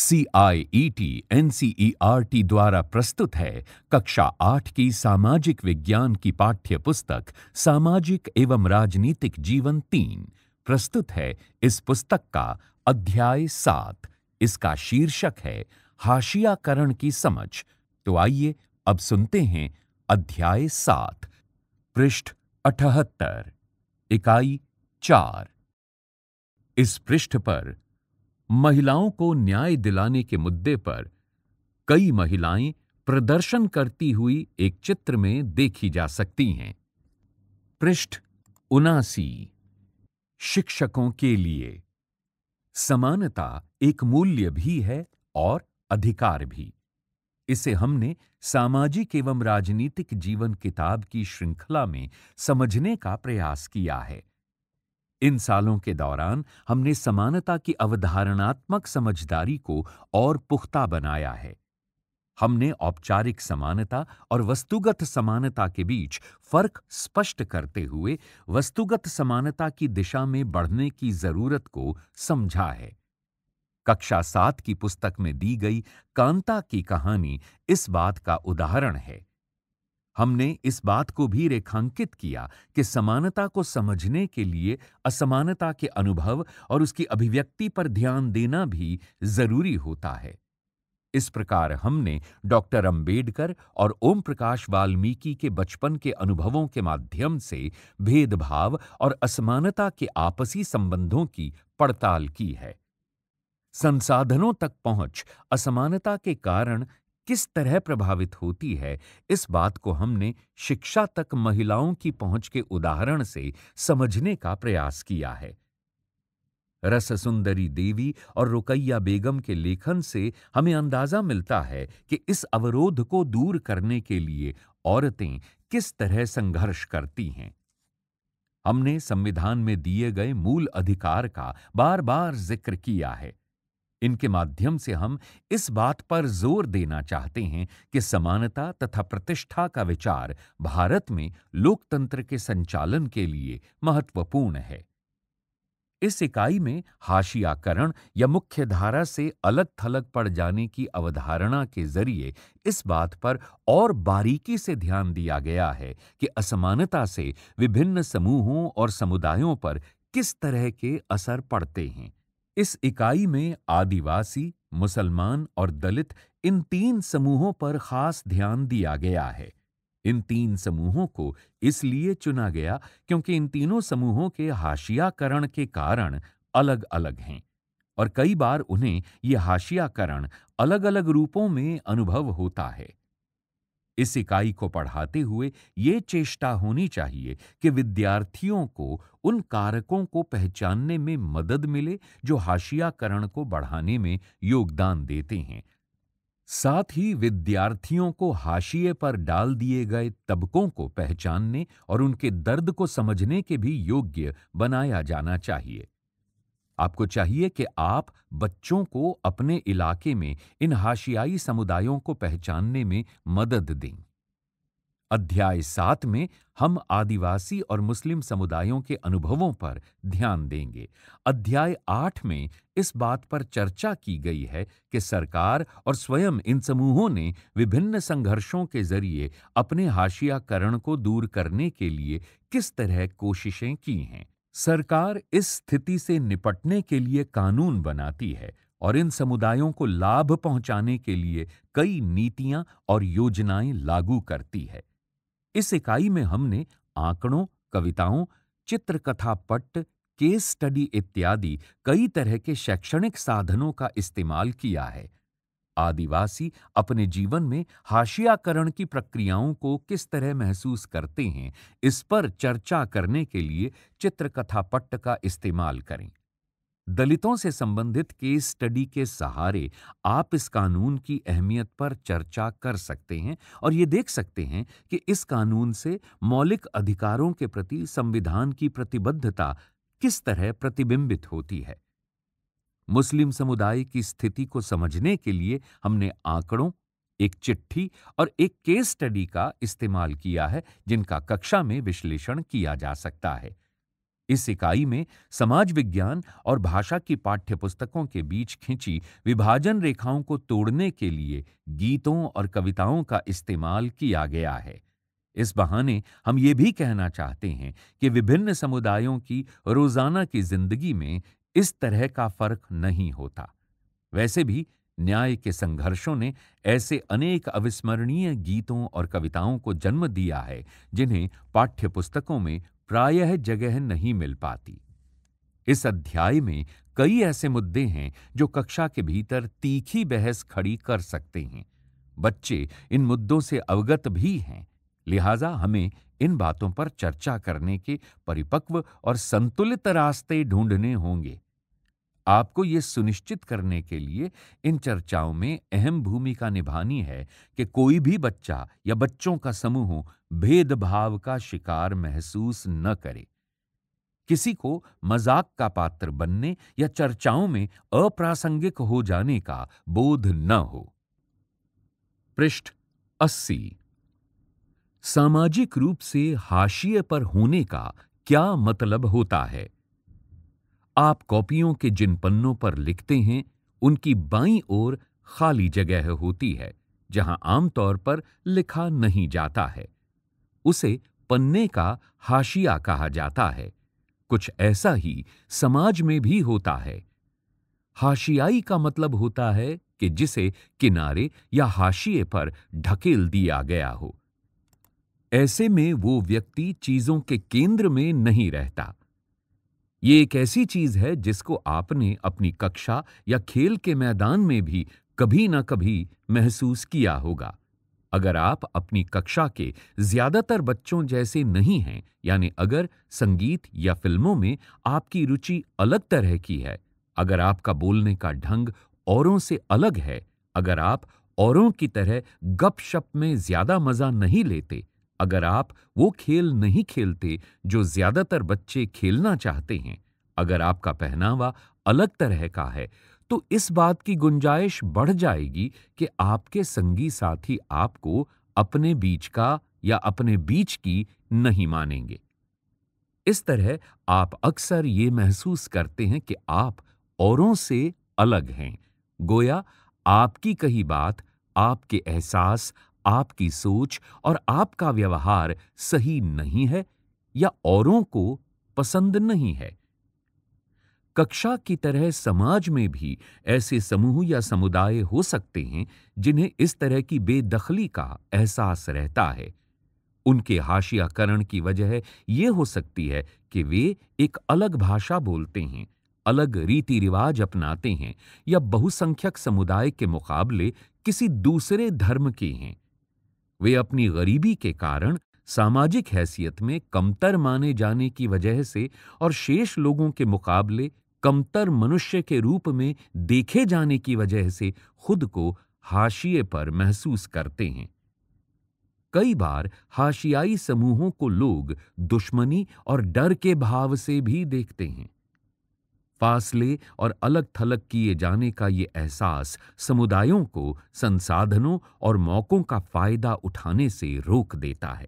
C I E T N C E R T द्वारा प्रस्तुत है कक्षा आठ की सामाजिक विज्ञान की पाठ्य पुस्तक सामाजिक एवं राजनीतिक जीवन तीन प्रस्तुत है इस पुस्तक का अध्याय सात इसका शीर्षक है हाशियाकरण की समझ तो आइए अब सुनते हैं अध्याय सात पृष्ठ अठहत्तर इकाई चार इस पृष्ठ पर महिलाओं को न्याय दिलाने के मुद्दे पर कई महिलाएं प्रदर्शन करती हुई एक चित्र में देखी जा सकती हैं पृष्ठ उनासी शिक्षकों के लिए समानता एक मूल्य भी है और अधिकार भी इसे हमने सामाजिक एवं राजनीतिक जीवन किताब की श्रृंखला में समझने का प्रयास किया है इन सालों के दौरान हमने समानता की अवधारणात्मक समझदारी को और पुख्ता बनाया है हमने औपचारिक समानता और वस्तुगत समानता के बीच फर्क स्पष्ट करते हुए वस्तुगत समानता की दिशा में बढ़ने की जरूरत को समझा है कक्षा सात की पुस्तक में दी गई कांता की कहानी इस बात का उदाहरण है हमने इस बात को भी रेखांकित किया कि समानता को समझने के लिए असमानता के अनुभव और उसकी अभिव्यक्ति पर ध्यान देना भी जरूरी होता है इस प्रकार हमने डॉक्टर अंबेडकर और ओम प्रकाश वाल्मीकि के बचपन के अनुभवों के माध्यम से भेदभाव और असमानता के आपसी संबंधों की पड़ताल की है संसाधनों तक पहुंच असमानता के कारण किस तरह प्रभावित होती है इस बात को हमने शिक्षा तक महिलाओं की पहुंच के उदाहरण से समझने का प्रयास किया है रस सुंदरी देवी और रुकैया बेगम के लेखन से हमें अंदाजा मिलता है कि इस अवरोध को दूर करने के लिए औरतें किस तरह संघर्ष करती हैं हमने संविधान में दिए गए मूल अधिकार का बार बार जिक्र किया है इनके माध्यम से हम इस बात पर जोर देना चाहते हैं कि समानता तथा प्रतिष्ठा का विचार भारत में लोकतंत्र के संचालन के लिए महत्वपूर्ण है इस इकाई में हाशियाकरण या मुख्य धारा से अलग थलग पड़ जाने की अवधारणा के जरिए इस बात पर और बारीकी से ध्यान दिया गया है कि असमानता से विभिन्न समूहों और समुदायों पर किस तरह के असर पड़ते हैं इस इकाई में आदिवासी मुसलमान और दलित इन तीन समूहों पर खास ध्यान दिया गया है इन तीन समूहों को इसलिए चुना गया क्योंकि इन तीनों समूहों के हाशियाकरण के कारण अलग अलग हैं और कई बार उन्हें यह हाशियाकरण अलग अलग रूपों में अनुभव होता है इस इकाई को पढ़ाते हुए ये चेष्टा होनी चाहिए कि विद्यार्थियों को उन कारकों को पहचानने में मदद मिले जो हाशियाकरण को बढ़ाने में योगदान देते हैं साथ ही विद्यार्थियों को हाशिए पर डाल दिए गए तबकों को पहचानने और उनके दर्द को समझने के भी योग्य बनाया जाना चाहिए आपको चाहिए कि आप बच्चों को अपने इलाके में इन हाशियाई समुदायों को पहचानने में मदद दें अध्याय सात में हम आदिवासी और मुस्लिम समुदायों के अनुभवों पर ध्यान देंगे अध्याय आठ में इस बात पर चर्चा की गई है कि सरकार और स्वयं इन समूहों ने विभिन्न संघर्षों के जरिए अपने हाशियाकरण को दूर करने के लिए किस तरह कोशिशें की हैं सरकार इस स्थिति से निपटने के लिए कानून बनाती है और इन समुदायों को लाभ पहुंचाने के लिए कई नीतियां और योजनाएं लागू करती है इस इकाई में हमने आंकड़ों कविताओं चित्रकथा पट्ट केस स्टडी इत्यादि कई तरह के शैक्षणिक साधनों का इस्तेमाल किया है आदिवासी अपने जीवन में हाशियाकरण की प्रक्रियाओं को किस तरह महसूस करते हैं इस पर चर्चा करने के लिए चित्रकथा पट्ट का इस्तेमाल करें दलितों से संबंधित केस स्टडी के सहारे आप इस कानून की अहमियत पर चर्चा कर सकते हैं और ये देख सकते हैं कि इस कानून से मौलिक अधिकारों के प्रति संविधान की प्रतिबद्धता किस तरह प्रतिबिंबित होती है मुस्लिम समुदाय की स्थिति को समझने के लिए हमने आंकड़ों एक चिट्ठी और एक केस स्टडी का इस्तेमाल किया है जिनका कक्षा में विश्लेषण किया जा सकता है इस इकाई में समाज विज्ञान और भाषा की पाठ्य पुस्तकों के बीच खींची विभाजन रेखाओं को तोड़ने के लिए गीतों और कविताओं का इस्तेमाल किया गया है इस बहाने हम ये भी कहना चाहते हैं कि विभिन्न समुदायों की रोजाना की जिंदगी में इस तरह का फर्क नहीं होता वैसे भी न्याय के संघर्षों ने ऐसे अनेक अविस्मरणीय गीतों और कविताओं को जन्म दिया है जिन्हें पाठ्य पुस्तकों में प्रायः जगह नहीं मिल पाती इस अध्याय में कई ऐसे मुद्दे हैं जो कक्षा के भीतर तीखी बहस खड़ी कर सकते हैं बच्चे इन मुद्दों से अवगत भी हैं लिहाजा हमें इन बातों पर चर्चा करने के परिपक्व और संतुलित रास्ते ढूंढने होंगे आपको यह सुनिश्चित करने के लिए इन चर्चाओं में अहम भूमिका निभानी है कि कोई भी बच्चा या बच्चों का समूह भेदभाव का शिकार महसूस न करे किसी को मजाक का पात्र बनने या चर्चाओं में अप्रासंगिक हो जाने का बोध न हो पृष्ठ अस्सी सामाजिक रूप से हाशिए पर होने का क्या मतलब होता है आप कॉपियों के जिन पन्नों पर लिखते हैं उनकी बाई ओर खाली जगह होती है जहां आमतौर पर लिखा नहीं जाता है उसे पन्ने का हाशिया कहा जाता है कुछ ऐसा ही समाज में भी होता है हाशियाई का मतलब होता है कि जिसे किनारे या हाशिए पर ढकेल दिया गया हो ऐसे में वो व्यक्ति चीजों के केंद्र में नहीं रहता ये एक ऐसी चीज है जिसको आपने अपनी कक्षा या खेल के मैदान में भी कभी ना कभी महसूस किया होगा अगर आप अपनी कक्षा के ज्यादातर बच्चों जैसे नहीं हैं यानी अगर संगीत या फिल्मों में आपकी रुचि अलग तरह की है अगर आपका बोलने का ढंग औरों से अलग है अगर आप औरों की तरह गपशप में ज्यादा मजा नहीं लेते अगर आप वो खेल नहीं खेलते जो ज्यादातर बच्चे खेलना चाहते हैं अगर आपका पहनावा अलग तरह का है तो इस बात की गुंजाइश बढ़ जाएगी कि आपके संगी साथी आपको अपने बीच का या अपने बीच की नहीं मानेंगे इस तरह आप अक्सर ये महसूस करते हैं कि आप औरों से अलग हैं गोया आपकी कही बात आपके एहसास आपकी सोच और आपका व्यवहार सही नहीं है या औरों को पसंद नहीं है कक्षा की तरह समाज में भी ऐसे समूह या समुदाय हो सकते हैं जिन्हें इस तरह की बेदखली का एहसास रहता है उनके हाशियाकरण की वजह यह हो सकती है कि वे एक अलग भाषा बोलते हैं अलग रीति रिवाज अपनाते हैं या बहुसंख्यक समुदाय के मुकाबले किसी दूसरे धर्म के हैं वे अपनी गरीबी के कारण सामाजिक हैसियत में कमतर माने जाने की वजह से और शेष लोगों के मुकाबले कमतर मनुष्य के रूप में देखे जाने की वजह से खुद को हाशिए पर महसूस करते हैं कई बार हाशियाई समूहों को लोग दुश्मनी और डर के भाव से भी देखते हैं फासले और अलग थलग किए जाने का ये एहसास समुदायों को संसाधनों और मौक़ों का फायदा उठाने से रोक देता है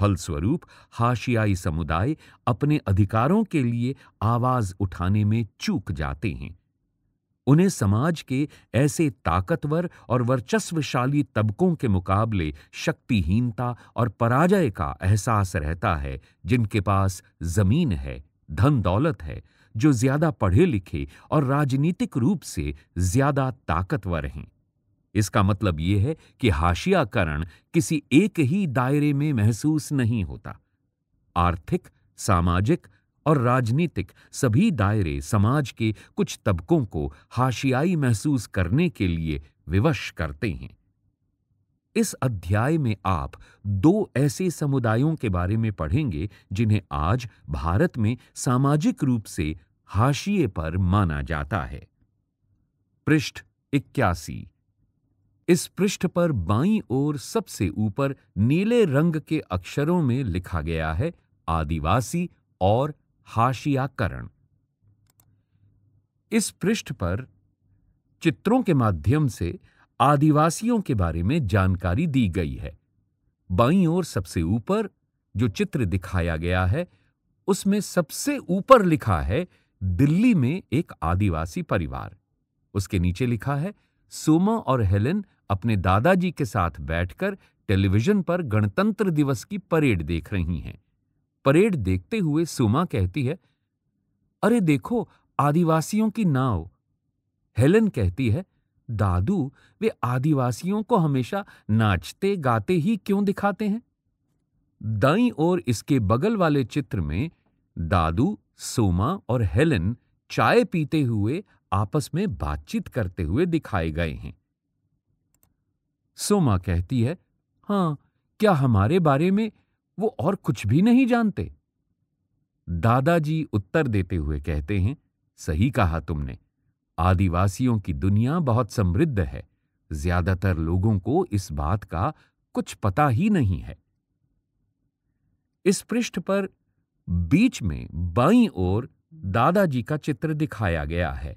फलस्वरूप हाशियाई समुदाय अपने अधिकारों के लिए आवाज उठाने में चूक जाते हैं उन्हें समाज के ऐसे ताकतवर और वर्चस्वशाली तबकों के मुकाबले शक्तिहीनता और पराजय का एहसास रहता है जिनके पास जमीन है धन दौलत है जो ज्यादा पढ़े लिखे और राजनीतिक रूप से ज्यादा ताकतवर हैं इसका मतलब यह है कि हाशियाकरण किसी एक ही दायरे में महसूस नहीं होता आर्थिक सामाजिक और राजनीतिक सभी दायरे समाज के कुछ तबकों को हाशियाई महसूस करने के लिए विवश करते हैं इस अध्याय में आप दो ऐसे समुदायों के बारे में पढ़ेंगे जिन्हें आज भारत में सामाजिक रूप से हाशिए पर माना जाता है पृष्ठ इक्यासी इस पृष्ठ पर बाईं ओर सबसे ऊपर नीले रंग के अक्षरों में लिखा गया है आदिवासी और हाशियाकरण इस पृष्ठ पर चित्रों के माध्यम से आदिवासियों के बारे में जानकारी दी गई है बाईं ओर सबसे ऊपर जो चित्र दिखाया गया है उसमें सबसे ऊपर लिखा है दिल्ली में एक आदिवासी परिवार उसके नीचे लिखा है सोमा और हेलेन अपने दादाजी के साथ बैठकर टेलीविजन पर गणतंत्र दिवस की परेड देख रही हैं परेड देखते हुए सोमा कहती है अरे देखो आदिवासियों की नाव हेलन कहती है दादू वे आदिवासियों को हमेशा नाचते गाते ही क्यों दिखाते हैं दाई और इसके बगल वाले चित्र में दादू सोमा और हेलन चाय पीते हुए आपस में बातचीत करते हुए दिखाए गए हैं सोमा कहती है हाँ क्या हमारे बारे में वो और कुछ भी नहीं जानते दादाजी उत्तर देते हुए कहते हैं सही कहा तुमने आदिवासियों की दुनिया बहुत समृद्ध है ज्यादातर लोगों को इस बात का कुछ पता ही नहीं है इस पृष्ठ पर बीच में बाई ओर दादाजी का चित्र दिखाया गया है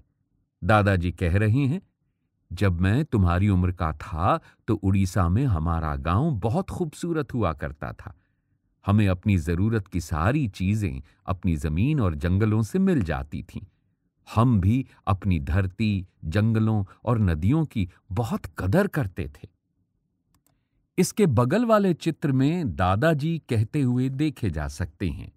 दादाजी कह रहे हैं जब मैं तुम्हारी उम्र का था तो उड़ीसा में हमारा गांव बहुत खूबसूरत हुआ करता था हमें अपनी ज़रूरत की सारी चीज़ें अपनी ज़मीन और जंगलों से मिल जाती थीं हम भी अपनी धरती जंगलों और नदियों की बहुत कदर करते थे इसके बगल वाले चित्र में दादाजी कहते हुए देखे जा सकते हैं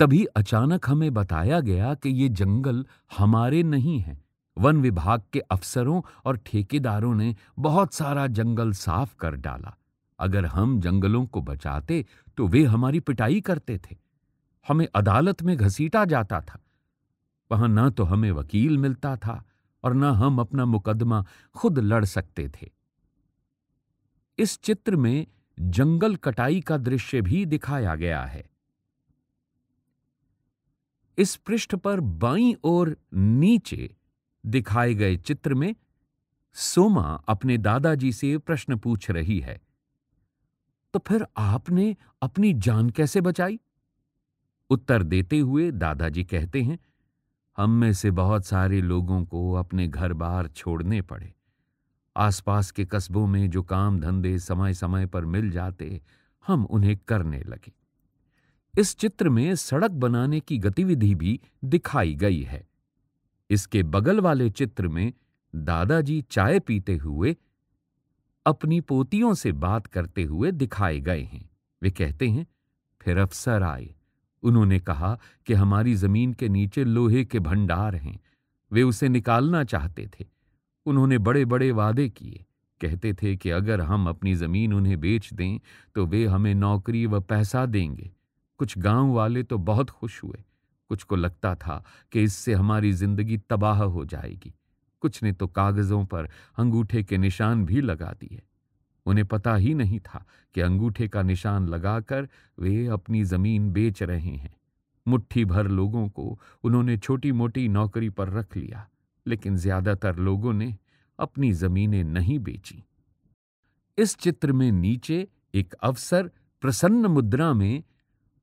तभी अचानक हमें बताया गया कि ये जंगल हमारे नहीं है वन विभाग के अफसरों और ठेकेदारों ने बहुत सारा जंगल साफ कर डाला अगर हम जंगलों को बचाते तो वे हमारी पिटाई करते थे हमें अदालत में घसीटा जाता था वहां ना तो हमें वकील मिलता था और ना हम अपना मुकदमा खुद लड़ सकते थे इस चित्र में जंगल कटाई का दृश्य भी दिखाया गया है इस पृष्ठ पर बाई ओर नीचे दिखाए गए चित्र में सोमा अपने दादाजी से प्रश्न पूछ रही है तो फिर आपने अपनी जान कैसे बचाई उत्तर देते हुए दादाजी कहते हैं हम में से बहुत सारे लोगों को अपने घर बार छोड़ने पड़े आसपास के कस्बों में जो काम धंधे समय समय पर मिल जाते हम उन्हें करने लगे इस चित्र में सड़क बनाने की गतिविधि भी दिखाई गई है इसके बगल वाले चित्र में दादाजी चाय पीते हुए अपनी पोतियों से बात करते हुए दिखाए गए हैं वे कहते हैं फिर अफसर आए उन्होंने कहा कि हमारी जमीन के नीचे लोहे के भंडार हैं वे उसे निकालना चाहते थे उन्होंने बड़े बड़े वादे किए कहते थे कि अगर हम अपनी ज़मीन उन्हें बेच दें तो वे हमें नौकरी व पैसा देंगे कुछ गांव वाले तो बहुत खुश हुए कुछ को लगता था कि इससे हमारी ज़िंदगी तबाह हो जाएगी कुछ ने तो कागज़ों पर अंगूठे के निशान भी लगा दिए उन्हें पता ही नहीं था कि अंगूठे का निशान लगाकर वे अपनी जमीन बेच रहे हैं मुट्ठी भर लोगों को उन्होंने छोटी मोटी नौकरी पर रख लिया लेकिन ज्यादातर लोगों ने अपनी जमीनें नहीं बेची इस चित्र में नीचे एक अवसर प्रसन्न मुद्रा में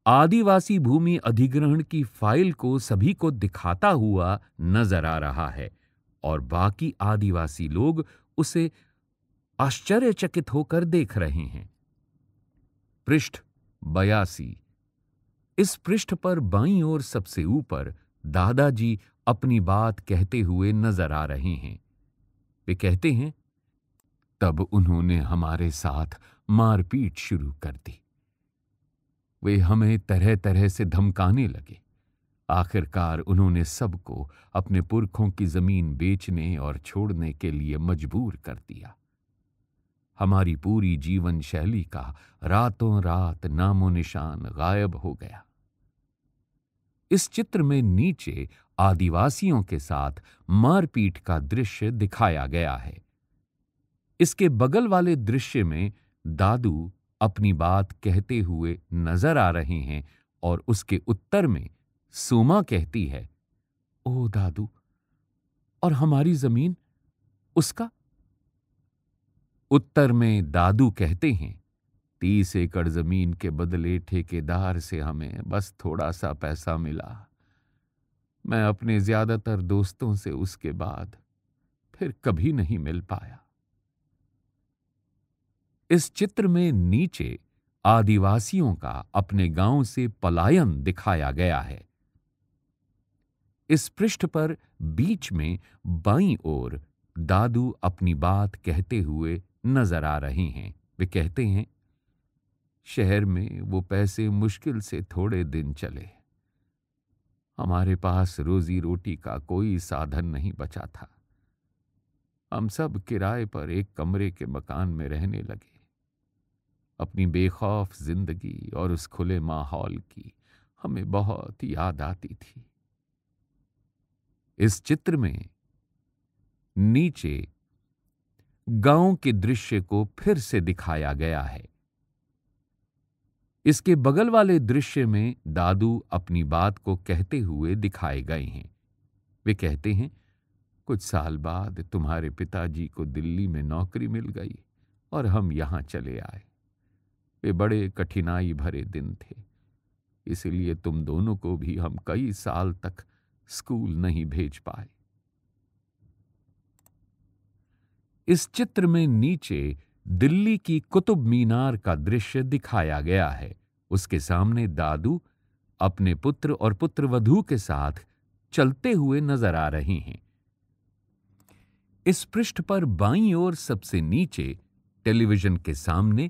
आदिवासी भूमि अधिग्रहण की फाइल को सभी को दिखाता हुआ नजर आ रहा है और बाकी आदिवासी लोग उसे आश्चर्यचकित होकर देख रहे हैं पृष्ठ बयासी इस पृष्ठ पर बाईं ओर सबसे ऊपर दादाजी अपनी बात कहते हुए नजर आ रहे हैं वे कहते हैं तब उन्होंने हमारे साथ मारपीट शुरू कर दी वे हमें तरह तरह से धमकाने लगे आखिरकार उन्होंने सबको अपने पुरखों की जमीन बेचने और छोड़ने के लिए मजबूर कर दिया हमारी पूरी जीवन शैली का रातों रात नामो निशान गायब हो गया इस चित्र में नीचे आदिवासियों के साथ मारपीट का दृश्य दिखाया गया है इसके बगल वाले दृश्य में दादू अपनी बात कहते हुए नजर आ रहे हैं और उसके उत्तर में सोमा कहती है ओ दादू और हमारी जमीन उसका उत्तर में दादू कहते हैं तीस एकड़ जमीन के बदले ठेकेदार से हमें बस थोड़ा सा पैसा मिला मैं अपने ज्यादातर दोस्तों से उसके बाद फिर कभी नहीं मिल पाया इस चित्र में नीचे आदिवासियों का अपने गांव से पलायन दिखाया गया है इस पृष्ठ पर बीच में बाई ओर दादू अपनी बात कहते हुए नजर आ रही हैं वे कहते हैं शहर में वो पैसे मुश्किल से थोड़े दिन चले हमारे पास रोजी रोटी का कोई साधन नहीं बचा था हम सब किराए पर एक कमरे के मकान में रहने लगे अपनी बेखौफ जिंदगी और उस खुले माहौल की हमें बहुत याद आती थी इस चित्र में नीचे गांव के दृश्य को फिर से दिखाया गया है इसके बगल वाले दृश्य में दादू अपनी बात को कहते हुए दिखाए गए हैं वे कहते हैं कुछ साल बाद तुम्हारे पिताजी को दिल्ली में नौकरी मिल गई और हम यहां चले आए वे बड़े कठिनाई भरे दिन थे इसलिए तुम दोनों को भी हम कई साल तक स्कूल नहीं भेज पाए इस चित्र में नीचे दिल्ली की कुतुब मीनार का दृश्य दिखाया गया है उसके सामने दादू अपने पुत्र और पुत्रवधु के साथ चलते हुए नजर आ रहे हैं इस पृष्ठ पर बाईं ओर सबसे नीचे टेलीविजन के सामने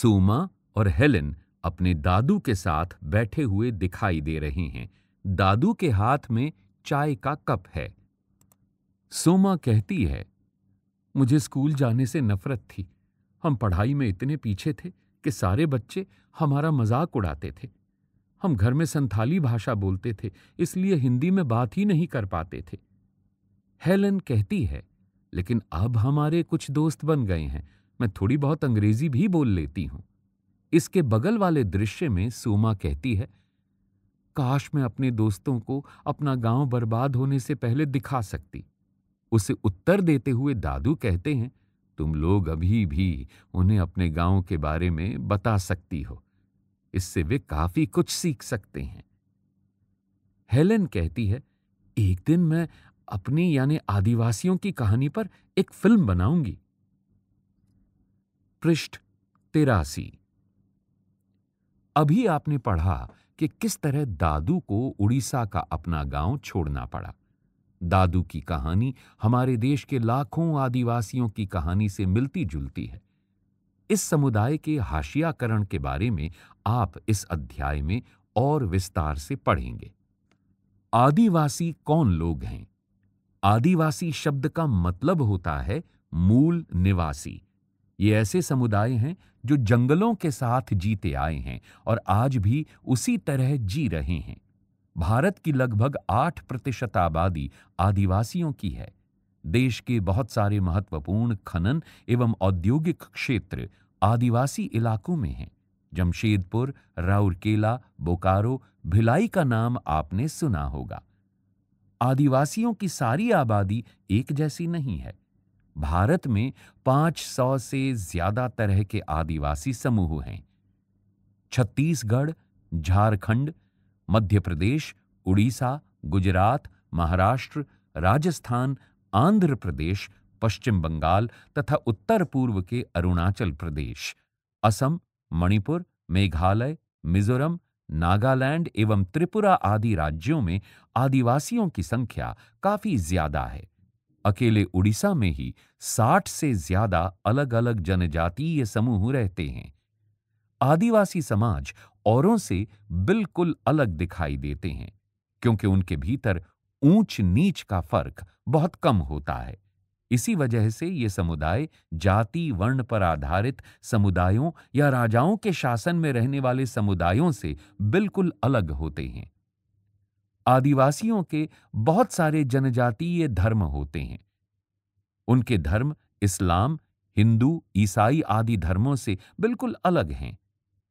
सोमा और हेलेन अपने दादू के साथ बैठे हुए दिखाई दे रहे हैं दादू के हाथ में चाय का कप है सोमा कहती है मुझे स्कूल जाने से नफरत थी हम पढ़ाई में इतने पीछे थे कि सारे बच्चे हमारा मजाक उड़ाते थे हम घर में संथाली भाषा बोलते थे इसलिए हिंदी में बात ही नहीं कर पाते थे हेलन कहती है लेकिन अब हमारे कुछ दोस्त बन गए हैं मैं थोड़ी बहुत अंग्रेजी भी बोल लेती हूं इसके बगल वाले दृश्य में सोमा कहती है काश मैं अपने दोस्तों को अपना गांव बर्बाद होने से पहले दिखा सकती उसे उत्तर देते हुए दादू कहते हैं तुम लोग अभी भी उन्हें अपने गांव के बारे में बता सकती हो इससे वे काफी कुछ सीख सकते हैं हेलेन कहती है एक दिन मैं अपनी यानी आदिवासियों की कहानी पर एक फिल्म बनाऊंगी पृष्ठ तेरासी अभी आपने पढ़ा कि किस तरह दादू को उड़ीसा का अपना गांव छोड़ना पड़ा दादू की कहानी हमारे देश के लाखों आदिवासियों की कहानी से मिलती जुलती है इस समुदाय के हाशियाकरण के बारे में आप इस अध्याय में और विस्तार से पढ़ेंगे आदिवासी कौन लोग हैं आदिवासी शब्द का मतलब होता है मूल निवासी ये ऐसे समुदाय हैं जो जंगलों के साथ जीते आए हैं और आज भी उसी तरह जी रहे हैं भारत की लगभग आठ प्रतिशत आबादी आदिवासियों की है देश के बहुत सारे महत्वपूर्ण खनन एवं औद्योगिक क्षेत्र आदिवासी इलाकों में हैं जमशेदपुर राउरकेला बोकारो भिलाई का नाम आपने सुना होगा आदिवासियों की सारी आबादी एक जैसी नहीं है भारत में 500 से ज्यादा तरह के आदिवासी समूह हैं छत्तीसगढ़ झारखंड मध्य प्रदेश उड़ीसा गुजरात महाराष्ट्र राजस्थान आंध्र प्रदेश पश्चिम बंगाल तथा उत्तर पूर्व के अरुणाचल प्रदेश असम मणिपुर मेघालय मिजोरम नागालैंड एवं त्रिपुरा आदि राज्यों में आदिवासियों की संख्या काफी ज्यादा है अकेले उड़ीसा में ही 60 से ज्यादा अलग अलग जनजातीय समूह रहते हैं आदिवासी समाज औरों से बिल्कुल अलग दिखाई देते हैं क्योंकि उनके भीतर ऊंच नीच का फर्क बहुत कम होता है इसी वजह से ये समुदाय जाति वर्ण पर आधारित समुदायों या राजाओं के शासन में रहने वाले समुदायों से बिल्कुल अलग होते हैं आदिवासियों के बहुत सारे जनजातीय धर्म होते हैं उनके धर्म इस्लाम हिंदू ईसाई आदि धर्मों से बिल्कुल अलग हैं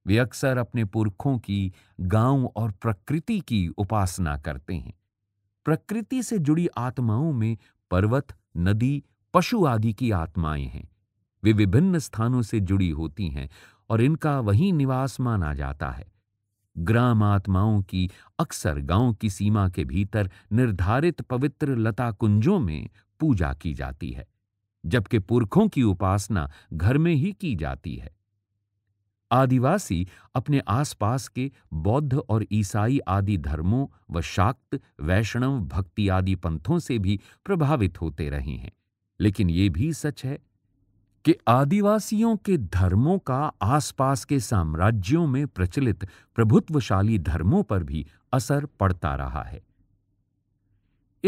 वे अक्सर अपने पुरखों की गांव और प्रकृति की उपासना करते हैं प्रकृति से जुड़ी आत्माओं में पर्वत नदी पशु आदि की आत्माएं हैं वे विभिन्न स्थानों से जुड़ी होती हैं और इनका वही निवास माना जाता है ग्राम आत्माओं की अक्सर गांव की सीमा के भीतर निर्धारित पवित्र लता कुंजों में पूजा की जाती है जबकि पुरखों की उपासना घर में ही की जाती है आदिवासी अपने आसपास के बौद्ध और ईसाई आदि धर्मों व शाक्त वैष्णव भक्ति आदि पंथों से भी प्रभावित होते रहे हैं लेकिन ये भी सच है कि आदिवासियों के धर्मों का आसपास के साम्राज्यों में प्रचलित प्रभुत्वशाली धर्मों पर भी असर पड़ता रहा है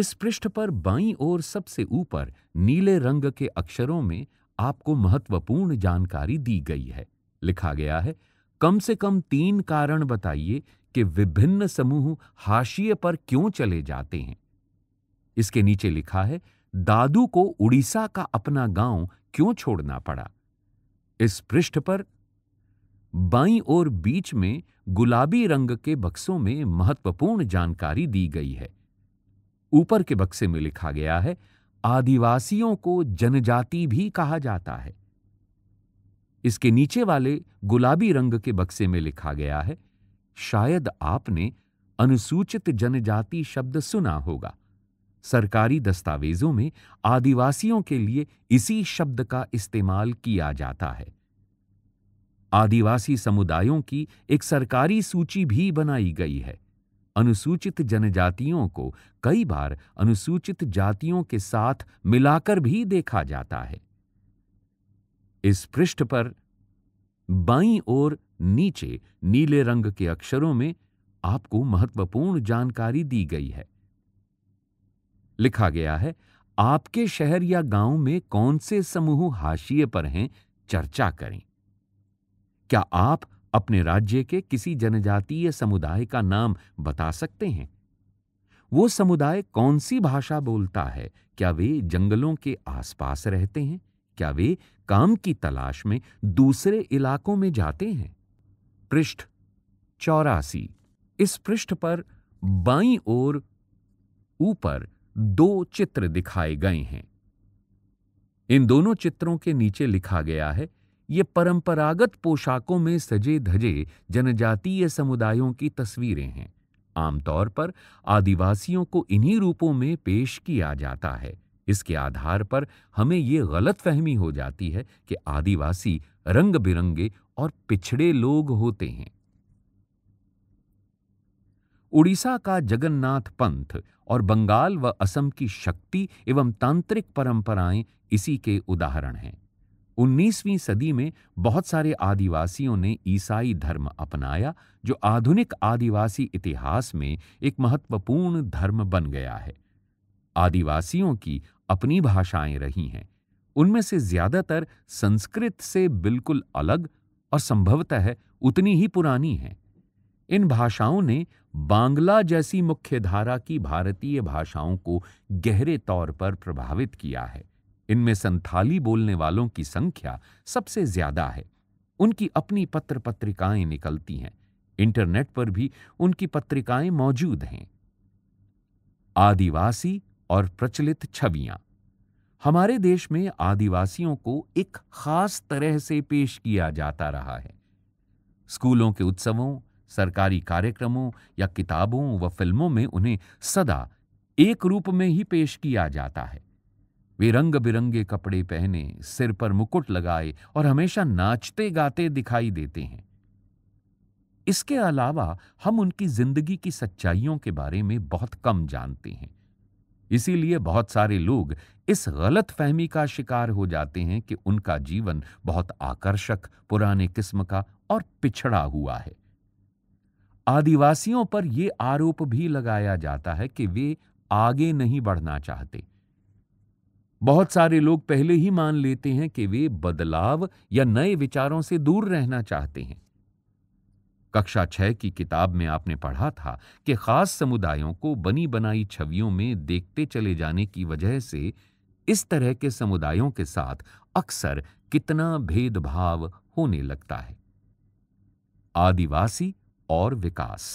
इस पृष्ठ पर बाईं ओर सबसे ऊपर नीले रंग के अक्षरों में आपको महत्वपूर्ण जानकारी दी गई है लिखा गया है कम से कम तीन कारण बताइए कि विभिन्न समूह हाशिए पर क्यों चले जाते हैं इसके नीचे लिखा है दादू को उड़ीसा का अपना गांव क्यों छोड़ना पड़ा इस पृष्ठ पर बाई और बीच में गुलाबी रंग के बक्सों में महत्वपूर्ण जानकारी दी गई है ऊपर के बक्से में लिखा गया है आदिवासियों को जनजाति भी कहा जाता है इसके नीचे वाले गुलाबी रंग के बक्से में लिखा गया है शायद आपने अनुसूचित जनजाति शब्द सुना होगा सरकारी दस्तावेजों में आदिवासियों के लिए इसी शब्द का इस्तेमाल किया जाता है आदिवासी समुदायों की एक सरकारी सूची भी बनाई गई है अनुसूचित जनजातियों को कई बार अनुसूचित जातियों के साथ मिलाकर भी देखा जाता है इस पृष्ठ पर बाई और नीचे नीले रंग के अक्षरों में आपको महत्वपूर्ण जानकारी दी गई है लिखा गया है आपके शहर या गांव में कौन से समूह हाशिए पर हैं चर्चा करें क्या आप अपने राज्य के किसी जनजातीय समुदाय का नाम बता सकते हैं वो समुदाय कौन सी भाषा बोलता है क्या वे जंगलों के आसपास रहते हैं क्या वे काम की तलाश में दूसरे इलाकों में जाते हैं पृष्ठ चौरासी इस पृष्ठ पर बाईं ओर ऊपर दो चित्र दिखाए गए हैं इन दोनों चित्रों के नीचे लिखा गया है ये परंपरागत पोशाकों में सजे धजे जनजातीय समुदायों की तस्वीरें हैं आमतौर पर आदिवासियों को इन्हीं रूपों में पेश किया जाता है इसके आधार पर हमें ये गलत फहमी हो जाती है कि आदिवासी रंग बिरंगे और पिछड़े लोग होते हैं उड़ीसा का जगन्नाथ पंथ और बंगाल व असम की शक्ति एवं तांत्रिक परंपराएं इसी के उदाहरण हैं 19वीं सदी में बहुत सारे आदिवासियों ने ईसाई धर्म अपनाया जो आधुनिक आदिवासी इतिहास में एक महत्वपूर्ण धर्म बन गया है आदिवासियों की अपनी भाषाएं रही हैं उनमें से ज्यादातर संस्कृत से बिल्कुल अलग और संभवतः उतनी ही पुरानी हैं इन भाषाओं ने बांग्ला जैसी मुख्य धारा की भारतीय भाषाओं को गहरे तौर पर प्रभावित किया है इनमें संथाली बोलने वालों की संख्या सबसे ज्यादा है उनकी अपनी पत्र पत्रिकाएं निकलती हैं इंटरनेट पर भी उनकी पत्रिकाएं मौजूद हैं आदिवासी और प्रचलित छवियां हमारे देश में आदिवासियों को एक खास तरह से पेश किया जाता रहा है स्कूलों के उत्सवों सरकारी कार्यक्रमों या किताबों व फिल्मों में उन्हें सदा एक रूप में ही पेश किया जाता है वे रंग बिरंगे कपड़े पहने सिर पर मुकुट लगाए और हमेशा नाचते गाते दिखाई देते हैं इसके अलावा हम उनकी जिंदगी की सच्चाइयों के बारे में बहुत कम जानते हैं इसीलिए बहुत सारे लोग इस गलत फहमी का शिकार हो जाते हैं कि उनका जीवन बहुत आकर्षक पुराने किस्म का और पिछड़ा हुआ है आदिवासियों पर यह आरोप भी लगाया जाता है कि वे आगे नहीं बढ़ना चाहते बहुत सारे लोग पहले ही मान लेते हैं कि वे बदलाव या नए विचारों से दूर रहना चाहते हैं कक्षा छह की किताब में आपने पढ़ा था कि ख़ास समुदायों को बनी बनाई छवियों में देखते चले जाने की वजह से इस तरह के समुदायों के साथ अक्सर कितना भेदभाव होने लगता है आदिवासी और विकास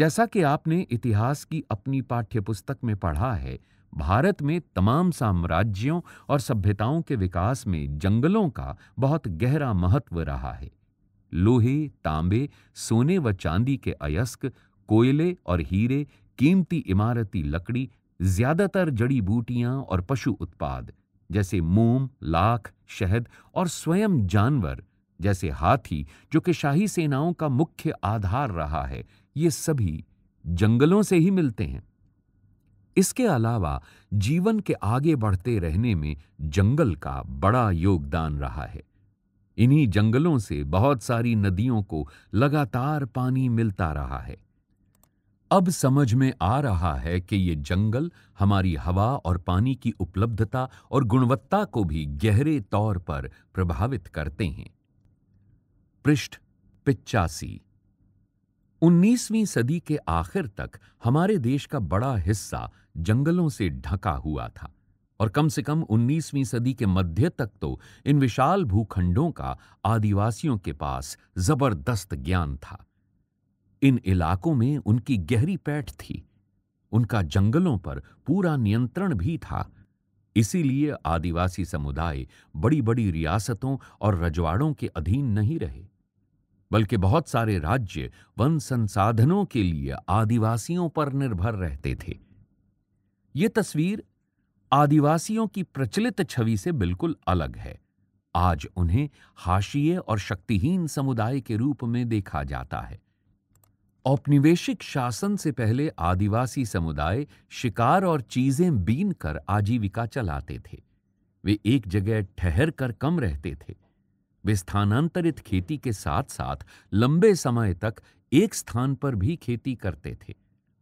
जैसा कि आपने इतिहास की अपनी पाठ्यपुस्तक में पढ़ा है भारत में तमाम साम्राज्यों और सभ्यताओं के विकास में जंगलों का बहुत गहरा महत्व रहा है लोहे तांबे सोने व चांदी के अयस्क कोयले और हीरे कीमती इमारती लकड़ी ज्यादातर जड़ी बूटियां और पशु उत्पाद जैसे मोम लाख शहद और स्वयं जानवर जैसे हाथी जो कि शाही सेनाओं का मुख्य आधार रहा है ये सभी जंगलों से ही मिलते हैं इसके अलावा जीवन के आगे बढ़ते रहने में जंगल का बड़ा योगदान रहा है इन्हीं जंगलों से बहुत सारी नदियों को लगातार पानी मिलता रहा है अब समझ में आ रहा है कि ये जंगल हमारी हवा और पानी की उपलब्धता और गुणवत्ता को भी गहरे तौर पर प्रभावित करते हैं पृष्ठ पिचासी उन्नीसवीं सदी के आखिर तक हमारे देश का बड़ा हिस्सा जंगलों से ढका हुआ था और कम से कम 19वीं सदी के मध्य तक तो इन विशाल भूखंडों का आदिवासियों के पास जबरदस्त ज्ञान था इन इलाकों में उनकी गहरी पैठ थी उनका जंगलों पर पूरा नियंत्रण भी था इसीलिए आदिवासी समुदाय बड़ी बड़ी रियासतों और रजवाड़ों के अधीन नहीं रहे बल्कि बहुत सारे राज्य वन संसाधनों के लिए आदिवासियों पर निर्भर रहते थे ये तस्वीर आदिवासियों की प्रचलित छवि से बिल्कुल अलग है आज उन्हें हाशिए और शक्तिहीन समुदाय के रूप में देखा जाता है औपनिवेशिक शासन से पहले आदिवासी समुदाय शिकार और चीजें बीन कर आजीविका चलाते थे वे एक जगह ठहर कर कम रहते थे वे स्थानांतरित खेती के साथ साथ लंबे समय तक एक स्थान पर भी खेती करते थे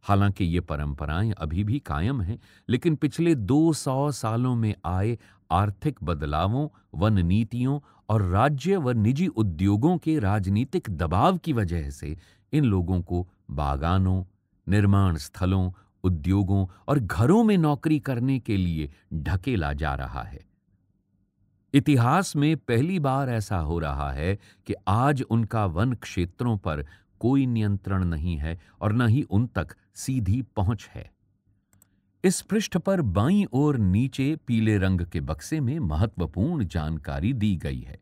हालांकि ये परंपराएं अभी भी कायम हैं लेकिन पिछले 200 सालों में आए आर्थिक बदलावों वन नीतियों और राज्य व निजी उद्योगों के राजनीतिक दबाव की वजह से इन लोगों को बागानों निर्माण स्थलों उद्योगों और घरों में नौकरी करने के लिए ढकेला जा रहा है इतिहास में पहली बार ऐसा हो रहा है कि आज उनका वन क्षेत्रों पर कोई नियंत्रण नहीं है और न ही उन तक सीधी पहुंच है इस पृष्ठ पर बाईं ओर नीचे पीले रंग के बक्से में महत्वपूर्ण जानकारी दी गई है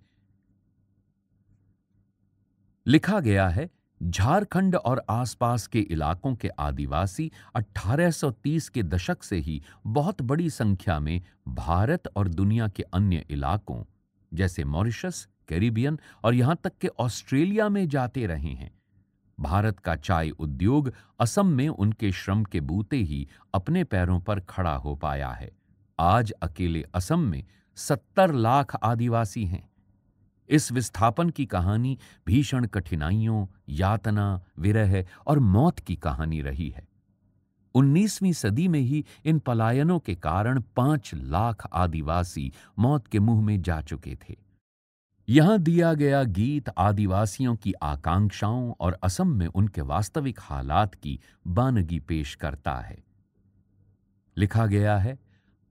लिखा गया है झारखंड और आसपास के इलाकों के आदिवासी 1830 के दशक से ही बहुत बड़ी संख्या में भारत और दुनिया के अन्य इलाकों जैसे मॉरिशस कैरिबियन और यहां तक के ऑस्ट्रेलिया में जाते रहे हैं भारत का चाय उद्योग असम में उनके श्रम के बूते ही अपने पैरों पर खड़ा हो पाया है आज अकेले असम में सत्तर लाख आदिवासी हैं इस विस्थापन की कहानी भीषण कठिनाइयों यातना विरह और मौत की कहानी रही है 19वीं सदी में ही इन पलायनों के कारण पांच लाख आदिवासी मौत के मुंह में जा चुके थे यहां दिया गया गीत आदिवासियों की आकांक्षाओं और असम में उनके वास्तविक हालात की बानगी पेश करता है लिखा गया है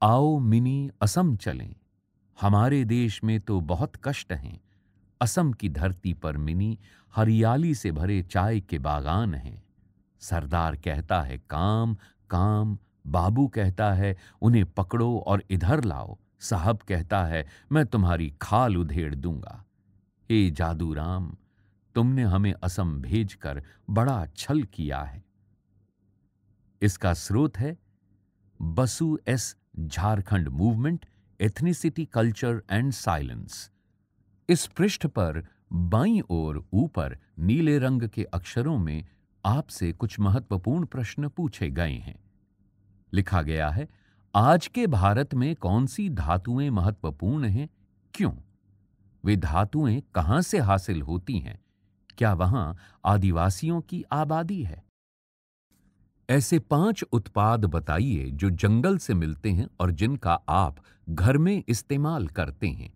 आओ मिनी असम चलें हमारे देश में तो बहुत कष्ट हैं असम की धरती पर मिनी हरियाली से भरे चाय के बागान हैं सरदार कहता है काम काम बाबू कहता है उन्हें पकड़ो और इधर लाओ साहब कहता है मैं तुम्हारी खाल उधेड़ दूंगा हे जादू राम तुमने हमें असम भेजकर बड़ा छल किया है इसका स्रोत है Basu S Jharkhand movement ethnicity culture and silence इस पृष्ठ पर बाई ओर ऊपर नीले रंग के अक्षरों में आपसे कुछ महत्वपूर्ण प्रश्न पूछे गए हैं लिखा गया है आज के भारत में कौन सी धातुएं महत्वपूर्ण हैं क्यों वे धातुएं कहां से हासिल होती हैं क्या वहां आदिवासियों की आबादी है ऐसे पांच उत्पाद बताइए जो जंगल से मिलते हैं और जिनका आप घर में इस्तेमाल करते हैं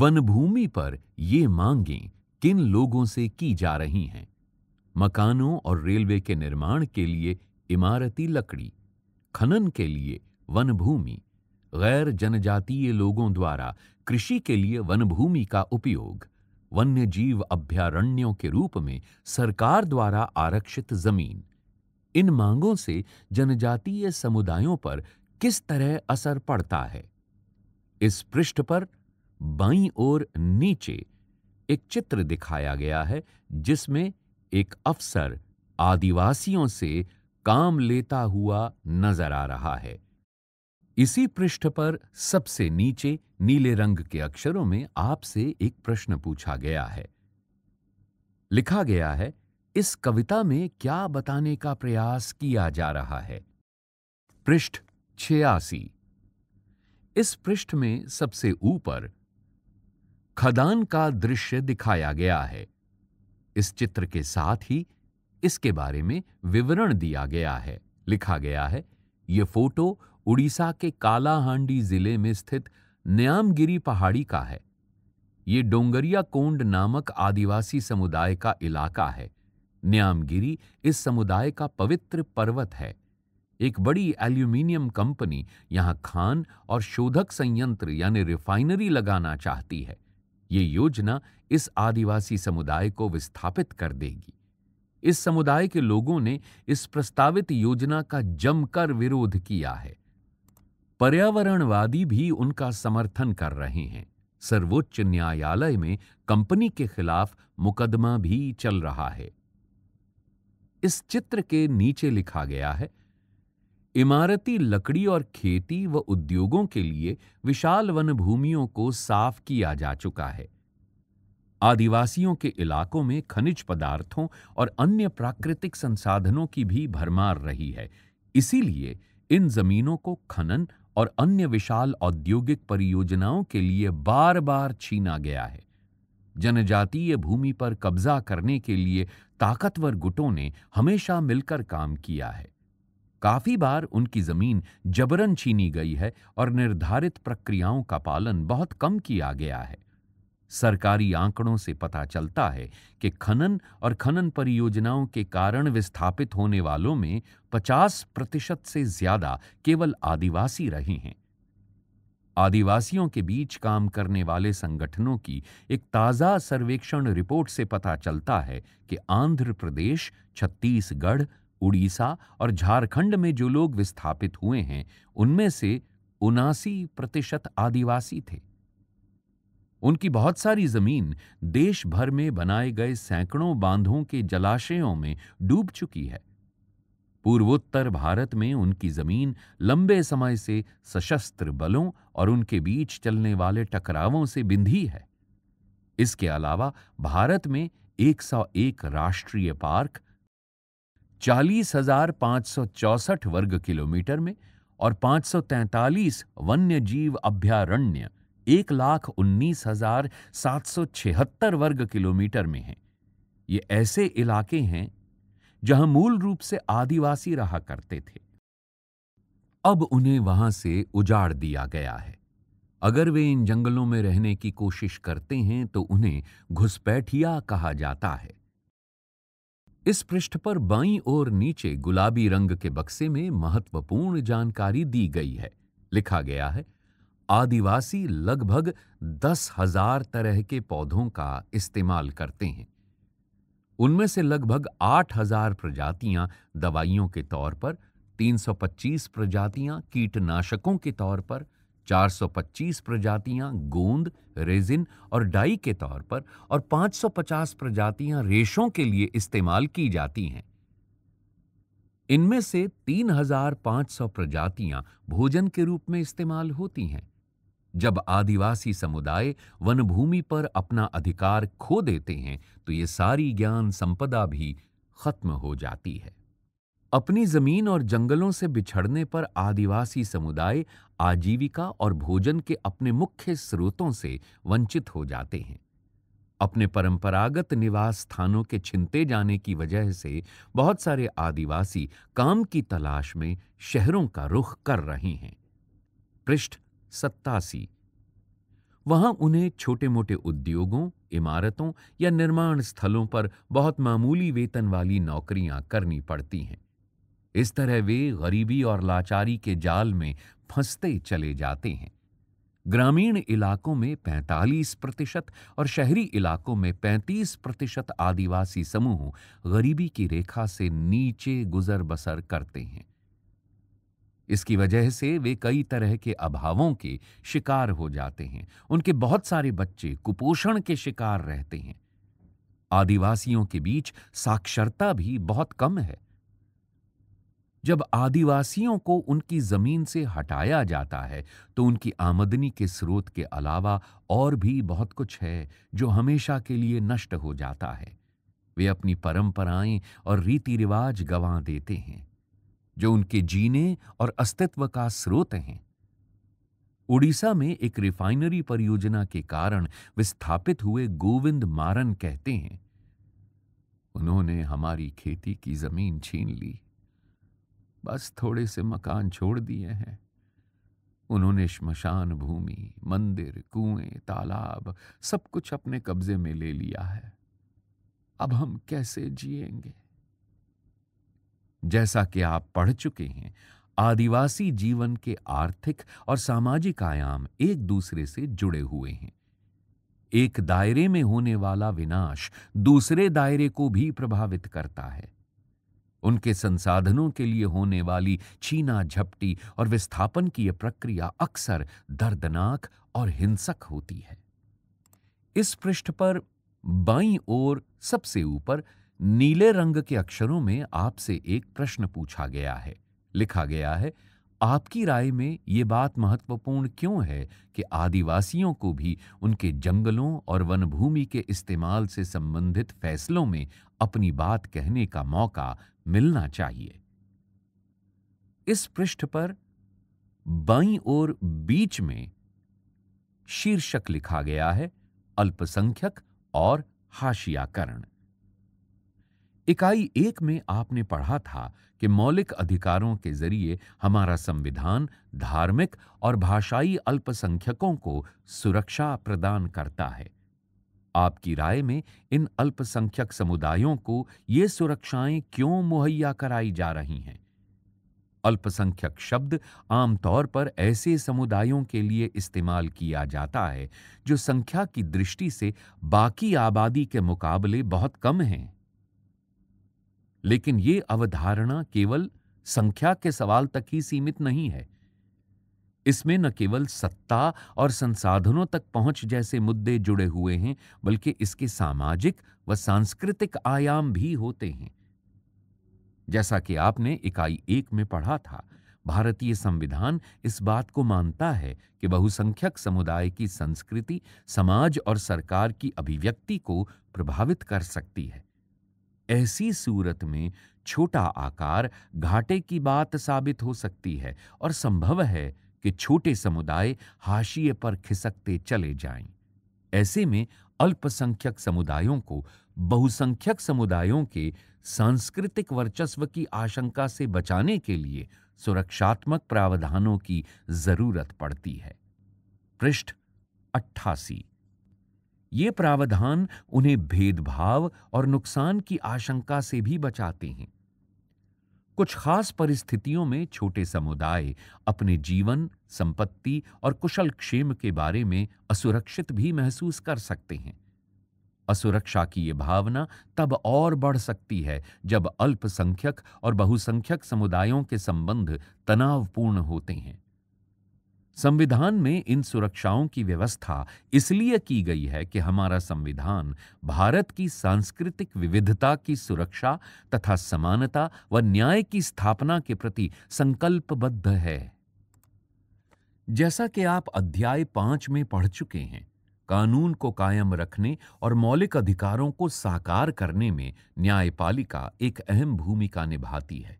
वनभूमि पर ये मांगे किन लोगों से की जा रही हैं मकानों और रेलवे के निर्माण के लिए इमारती लकड़ी खनन के लिए वन भूमि गैर जनजातीय लोगों द्वारा कृषि के लिए वन भूमि का उपयोग वन्य जीव अभ्यारण्यों के रूप में सरकार द्वारा आरक्षित जमीन इन मांगों से जनजातीय समुदायों पर किस तरह असर पड़ता है इस पृष्ठ पर बाई ओर नीचे एक चित्र दिखाया गया है जिसमें एक अफसर आदिवासियों से काम लेता हुआ नजर आ रहा है इसी पृष्ठ पर सबसे नीचे नीले रंग के अक्षरों में आपसे एक प्रश्न पूछा गया है लिखा गया है इस कविता में क्या बताने का प्रयास किया जा रहा है पृष्ठ छियासी इस पृष्ठ में सबसे ऊपर खदान का दृश्य दिखाया गया है इस चित्र के साथ ही इसके बारे में विवरण दिया गया है लिखा गया है ये फोटो उड़ीसा के कालाहांडी जिले में स्थित न्यामगिरी पहाड़ी का है ये डोंगरिया कोंड नामक आदिवासी समुदाय का इलाका है न्यामगिरी इस समुदाय का पवित्र पर्वत है एक बड़ी एल्यूमिनियम कंपनी यहां खान और शोधक संयंत्र यानी रिफाइनरी लगाना चाहती है ये योजना इस आदिवासी समुदाय को विस्थापित कर देगी इस समुदाय के लोगों ने इस प्रस्तावित योजना का जमकर विरोध किया है पर्यावरणवादी भी उनका समर्थन कर रहे हैं सर्वोच्च न्यायालय में कंपनी के खिलाफ मुकदमा भी चल रहा है इस चित्र के नीचे लिखा गया है इमारती लकड़ी और खेती व उद्योगों के लिए विशाल वन भूमियों को साफ किया जा चुका है आदिवासियों के इलाकों में खनिज पदार्थों और अन्य प्राकृतिक संसाधनों की भी भरमार रही है इसीलिए इन जमीनों को खनन और अन्य विशाल औद्योगिक परियोजनाओं के लिए बार बार छीना गया है जनजातीय भूमि पर कब्जा करने के लिए ताकतवर गुटों ने हमेशा मिलकर काम किया है काफी बार उनकी जमीन जबरन छीनी गई है और निर्धारित प्रक्रियाओं का पालन बहुत कम किया गया है सरकारी आंकड़ों से पता चलता है कि खनन और खनन परियोजनाओं के कारण विस्थापित होने वालों में 50 प्रतिशत से ज्यादा केवल आदिवासी रहे हैं आदिवासियों के बीच काम करने वाले संगठनों की एक ताज़ा सर्वेक्षण रिपोर्ट से पता चलता है कि आंध्र प्रदेश छत्तीसगढ़ उड़ीसा और झारखंड में जो लोग विस्थापित हुए हैं उनमें से उनासी प्रतिशत आदिवासी थे उनकी बहुत सारी जमीन देश भर में बनाए गए सैकड़ों बांधों के जलाशयों में डूब चुकी है पूर्वोत्तर भारत में उनकी जमीन लंबे समय से सशस्त्र बलों और उनके बीच चलने वाले टकरावों से बिंधी है इसके अलावा भारत में 101 राष्ट्रीय पार्क चालीस हजार सौ चौसठ वर्ग किलोमीटर में और 543 वन्य जीव अभ्यारण्य एक लाख उन्नीस हजार सात सौ छिहत्तर वर्ग किलोमीटर में है ये ऐसे इलाके हैं जहां मूल रूप से आदिवासी रहा करते थे अब उन्हें वहां से उजाड़ दिया गया है अगर वे इन जंगलों में रहने की कोशिश करते हैं तो उन्हें घुसपैठिया कहा जाता है इस पृष्ठ पर बाई ओर नीचे गुलाबी रंग के बक्से में महत्वपूर्ण जानकारी दी गई है लिखा गया है आदिवासी लगभग दस हजार तरह के पौधों का इस्तेमाल करते हैं उनमें से लगभग आठ हजार प्रजातियां दवाइयों के तौर पर 325 प्रजातियां कीटनाशकों के तौर पर 425 प्रजातियां गोंद रेजिन और डाई के तौर पर और 550 प्रजातियां रेशों के लिए इस्तेमाल की जाती हैं इनमें से 3,500 प्रजातियां भोजन के रूप में इस्तेमाल होती हैं जब आदिवासी समुदाय वन भूमि पर अपना अधिकार खो देते हैं तो ये सारी ज्ञान संपदा भी खत्म हो जाती है अपनी जमीन और जंगलों से बिछड़ने पर आदिवासी समुदाय आजीविका और भोजन के अपने मुख्य स्रोतों से वंचित हो जाते हैं अपने परंपरागत निवास स्थानों के छिनते जाने की वजह से बहुत सारे आदिवासी काम की तलाश में शहरों का रुख कर रहे हैं पृष्ठ सत्तासी वहां उन्हें छोटे मोटे उद्योगों इमारतों या निर्माण स्थलों पर बहुत मामूली वेतन वाली नौकरियां करनी पड़ती हैं इस तरह वे गरीबी और लाचारी के जाल में फंसते चले जाते हैं ग्रामीण इलाकों में 45 प्रतिशत और शहरी इलाकों में 35 प्रतिशत आदिवासी समूह गरीबी की रेखा से नीचे गुजर बसर करते हैं इसकी वजह से वे कई तरह के अभावों के शिकार हो जाते हैं उनके बहुत सारे बच्चे कुपोषण के शिकार रहते हैं आदिवासियों के बीच साक्षरता भी बहुत कम है जब आदिवासियों को उनकी जमीन से हटाया जाता है तो उनकी आमदनी के स्रोत के अलावा और भी बहुत कुछ है जो हमेशा के लिए नष्ट हो जाता है वे अपनी परंपराएं और रीति रिवाज गंवा देते हैं जो उनके जीने और अस्तित्व का स्रोत हैं उड़ीसा में एक रिफाइनरी परियोजना के कारण विस्थापित हुए गोविंद मारन कहते हैं उन्होंने हमारी खेती की जमीन छीन ली बस थोड़े से मकान छोड़ दिए हैं उन्होंने शमशान भूमि मंदिर कुएं तालाब सब कुछ अपने कब्जे में ले लिया है अब हम कैसे जिएंगे जैसा कि आप पढ़ चुके हैं आदिवासी जीवन के आर्थिक और सामाजिक आयाम एक दूसरे से जुड़े हुए हैं एक दायरे में होने वाला विनाश दूसरे दायरे को भी प्रभावित करता है उनके संसाधनों के लिए होने वाली छीना झपटी और विस्थापन की यह प्रक्रिया अक्सर दर्दनाक और हिंसक होती है इस पृष्ठ पर बाईं ओर सबसे ऊपर नीले रंग के अक्षरों में आपसे एक प्रश्न पूछा गया है लिखा गया है आपकी राय में ये बात महत्वपूर्ण क्यों है कि आदिवासियों को भी उनके जंगलों और वनभूमि के इस्तेमाल से संबंधित फैसलों में अपनी बात कहने का मौका मिलना चाहिए इस पृष्ठ पर बाई और बीच में शीर्षक लिखा गया है अल्पसंख्यक और हाशियाकरण इकाई एक में आपने पढ़ा था कि मौलिक अधिकारों के जरिए हमारा संविधान धार्मिक और भाषाई अल्पसंख्यकों को सुरक्षा प्रदान करता है आपकी राय में इन अल्पसंख्यक समुदायों को ये सुरक्षाएं क्यों मुहैया कराई जा रही हैं अल्पसंख्यक शब्द आमतौर पर ऐसे समुदायों के लिए इस्तेमाल किया जाता है जो संख्या की दृष्टि से बाकी आबादी के मुकाबले बहुत कम हैं लेकिन ये अवधारणा केवल संख्या के सवाल तक ही सीमित नहीं है इसमें न केवल सत्ता और संसाधनों तक पहुंच जैसे मुद्दे जुड़े हुए हैं बल्कि इसके सामाजिक व सांस्कृतिक आयाम भी होते हैं जैसा कि आपने इकाई एक में पढ़ा था भारतीय संविधान इस बात को मानता है कि बहुसंख्यक समुदाय की संस्कृति समाज और सरकार की अभिव्यक्ति को प्रभावित कर सकती है ऐसी सूरत में छोटा आकार घाटे की बात साबित हो सकती है और संभव है कि छोटे समुदाय हाशिए पर खिसकते चले जाएं। ऐसे में अल्पसंख्यक समुदायों को बहुसंख्यक समुदायों के सांस्कृतिक वर्चस्व की आशंका से बचाने के लिए सुरक्षात्मक प्रावधानों की जरूरत पड़ती है पृष्ठ अट्ठासी ये प्रावधान उन्हें भेदभाव और नुकसान की आशंका से भी बचाते हैं कुछ खास परिस्थितियों में छोटे समुदाय अपने जीवन संपत्ति और कुशल क्षेम के बारे में असुरक्षित भी महसूस कर सकते हैं असुरक्षा की ये भावना तब और बढ़ सकती है जब अल्पसंख्यक और बहुसंख्यक समुदायों के संबंध तनावपूर्ण होते हैं संविधान में इन सुरक्षाओं की व्यवस्था इसलिए की गई है कि हमारा संविधान भारत की सांस्कृतिक विविधता की सुरक्षा तथा समानता व न्याय की स्थापना के प्रति संकल्पबद्ध है जैसा कि आप अध्याय पांच में पढ़ चुके हैं कानून को कायम रखने और मौलिक अधिकारों को साकार करने में न्यायपालिका एक अहम भूमिका निभाती है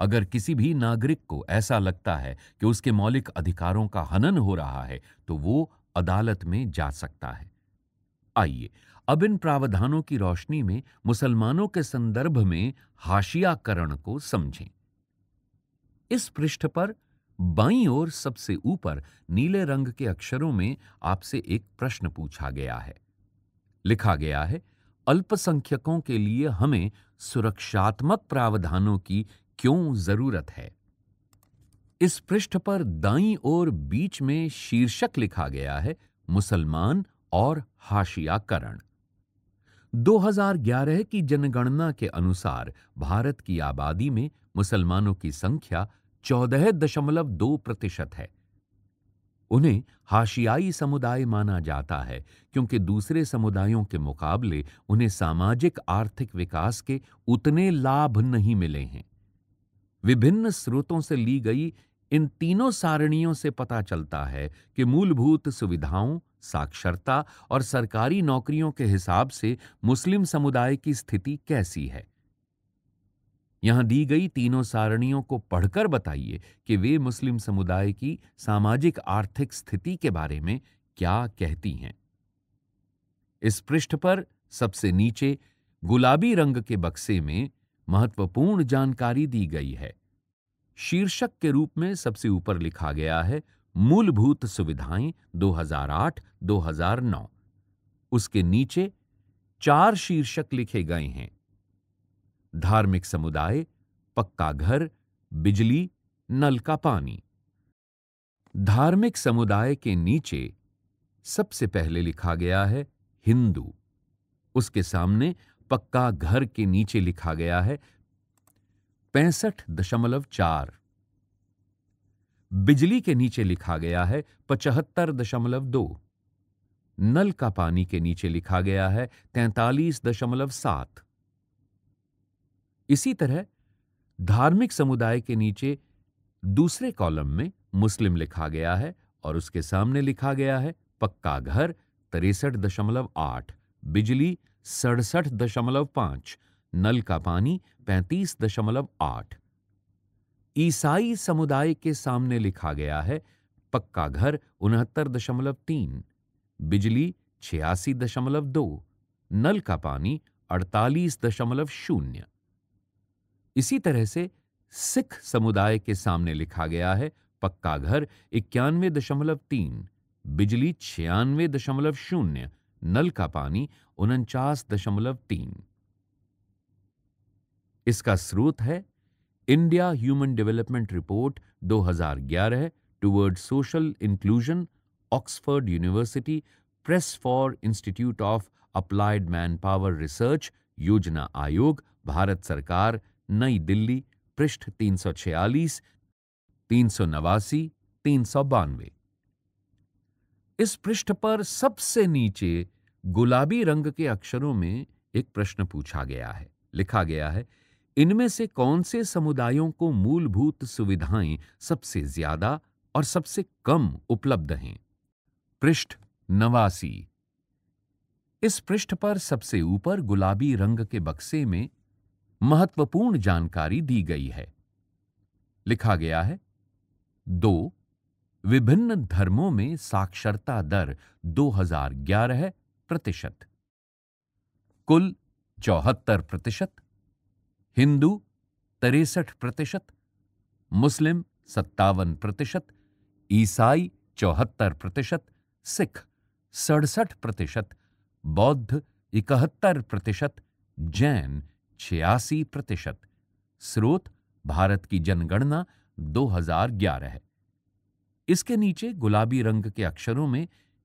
अगर किसी भी नागरिक को ऐसा लगता है कि उसके मौलिक अधिकारों का हनन हो रहा है तो वो अदालत में जा सकता है आइए अब इन प्रावधानों की रोशनी में मुसलमानों के संदर्भ में हाशियाकरण को समझें इस पृष्ठ पर बाई ओर सबसे ऊपर नीले रंग के अक्षरों में आपसे एक प्रश्न पूछा गया है लिखा गया है अल्पसंख्यकों के लिए हमें सुरक्षात्मक प्रावधानों की क्यों जरूरत है इस पृष्ठ पर दाई और बीच में शीर्षक लिखा गया है मुसलमान और हाशियाकरण 2011 की जनगणना के अनुसार भारत की आबादी में मुसलमानों की संख्या चौदह दशमलव दो प्रतिशत है उन्हें हाशियाई समुदाय माना जाता है क्योंकि दूसरे समुदायों के मुकाबले उन्हें सामाजिक आर्थिक विकास के उतने लाभ नहीं मिले हैं विभिन्न स्रोतों से ली गई इन तीनों सारणियों से पता चलता है कि मूलभूत सुविधाओं साक्षरता और सरकारी नौकरियों के हिसाब से मुस्लिम समुदाय की स्थिति कैसी है यहां दी गई तीनों सारणियों को पढ़कर बताइए कि वे मुस्लिम समुदाय की सामाजिक आर्थिक स्थिति के बारे में क्या कहती हैं इस पृष्ठ पर सबसे नीचे गुलाबी रंग के बक्से में महत्वपूर्ण जानकारी दी गई है शीर्षक के रूप में सबसे ऊपर लिखा गया है मूलभूत सुविधाएं 2008-2009 उसके नीचे चार शीर्षक लिखे गए हैं धार्मिक समुदाय पक्का घर बिजली नल का पानी धार्मिक समुदाय के नीचे सबसे पहले लिखा गया है हिंदू उसके सामने पक्का घर के नीचे लिखा गया है पैंसठ दशमलव चार बिजली के नीचे लिखा गया है पचहत्तर दशमलव दो नल का पानी के नीचे लिखा गया है तैतालीस दशमलव सात इसी तरह धार्मिक समुदाय के नीचे दूसरे कॉलम में मुस्लिम लिखा गया है और उसके सामने लिखा गया है पक्का घर तिरसठ दशमलव आठ बिजली सड़सठ दशमलव पांच नल का पानी पैंतीस दशमलव आठ ईसाई समुदाय के सामने लिखा गया है पक्का घर उनहत्तर दशमलव तीन बिजली छियासी दशमलव दो नल का पानी अड़तालीस दशमलव शून्य इसी तरह से सिख समुदाय के सामने लिखा गया है पक्का घर इक्यानवे दशमलव तीन बिजली छियानवे दशमलव शून्य नल का पानी उनचास दशमलव तीन इसका स्रोत है India human development report 2011 toward social inclusion Oxford University press for institute of applied manpower research योजना आयोग भारत सरकार नई दिल्ली पृष्ठ तीन सौ छियालीस तीन सौ सौ नवासी तीन बानवे इस पृष्ठ पर सबसे नीचे गुलाबी रंग के अक्षरों में एक प्रश्न पूछा गया है लिखा गया है इनमें से कौन से समुदायों को मूलभूत सुविधाएं सबसे ज्यादा और सबसे कम उपलब्ध हैं पृष्ठ नवासी इस पृष्ठ पर सबसे ऊपर गुलाबी रंग के बक्से में महत्वपूर्ण जानकारी दी गई है लिखा गया है दो विभिन्न धर्मों में साक्षरता दर 2011 है प्रतिशत कुल चौहत्तर प्रतिशत हिंदू तिरसठ प्रतिशत मुस्लिम सत्तावन प्रतिशत ईसाई चौहत्तर प्रतिशत सिख सड़सठ प्रतिशत बौद्ध इकहत्तर प्रतिशत जैन छियासी प्रतिशत स्रोत भारत की जनगणना 2011 है इसके नीचे गुलाबी रंग के अक्षरों में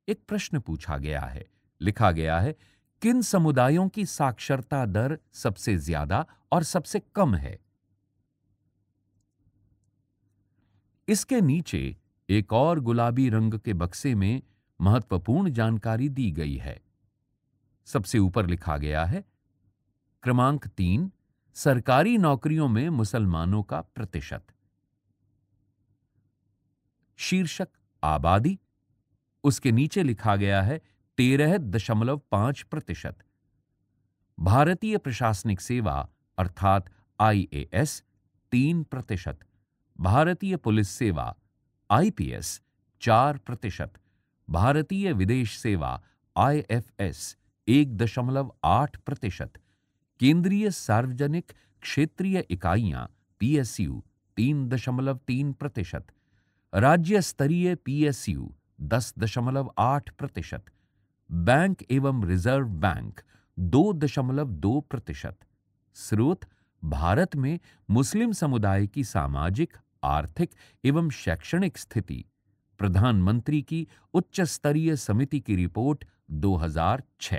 एक प्रश्न पूछा गया है लिखा गया है किन समुदायों की साक्षरता दर सबसे ज्यादा और सबसे कम है इसके नीचे एक और गुलाबी रंग के बक्से में महत्वपूर्ण जानकारी दी गई है सबसे ऊपर लिखा गया है क्रमांक तीन सरकारी नौकरियों में मुसलमानों का प्रतिशत शीर्षक आबादी उसके नीचे लिखा गया है तेरह दशमलव पांच प्रतिशत भारतीय प्रशासनिक सेवा अर्थात आईएएस तीन प्रतिशत भारतीय पुलिस सेवा आईपीएस चार प्रतिशत भारतीय विदेश सेवा आईएफएस एक दशमलव आठ प्रतिशत केंद्रीय सार्वजनिक क्षेत्रीय इकाइयां पीएसयू तीन दशमलव तीन प्रतिशत राज्य स्तरीय पीएसयू दस दशमलव आठ प्रतिशत बैंक एवं रिजर्व बैंक दो दशमलव दो प्रतिशत स्रोत भारत में मुस्लिम समुदाय की सामाजिक आर्थिक एवं शैक्षणिक स्थिति प्रधानमंत्री की उच्च स्तरीय समिति की रिपोर्ट 2006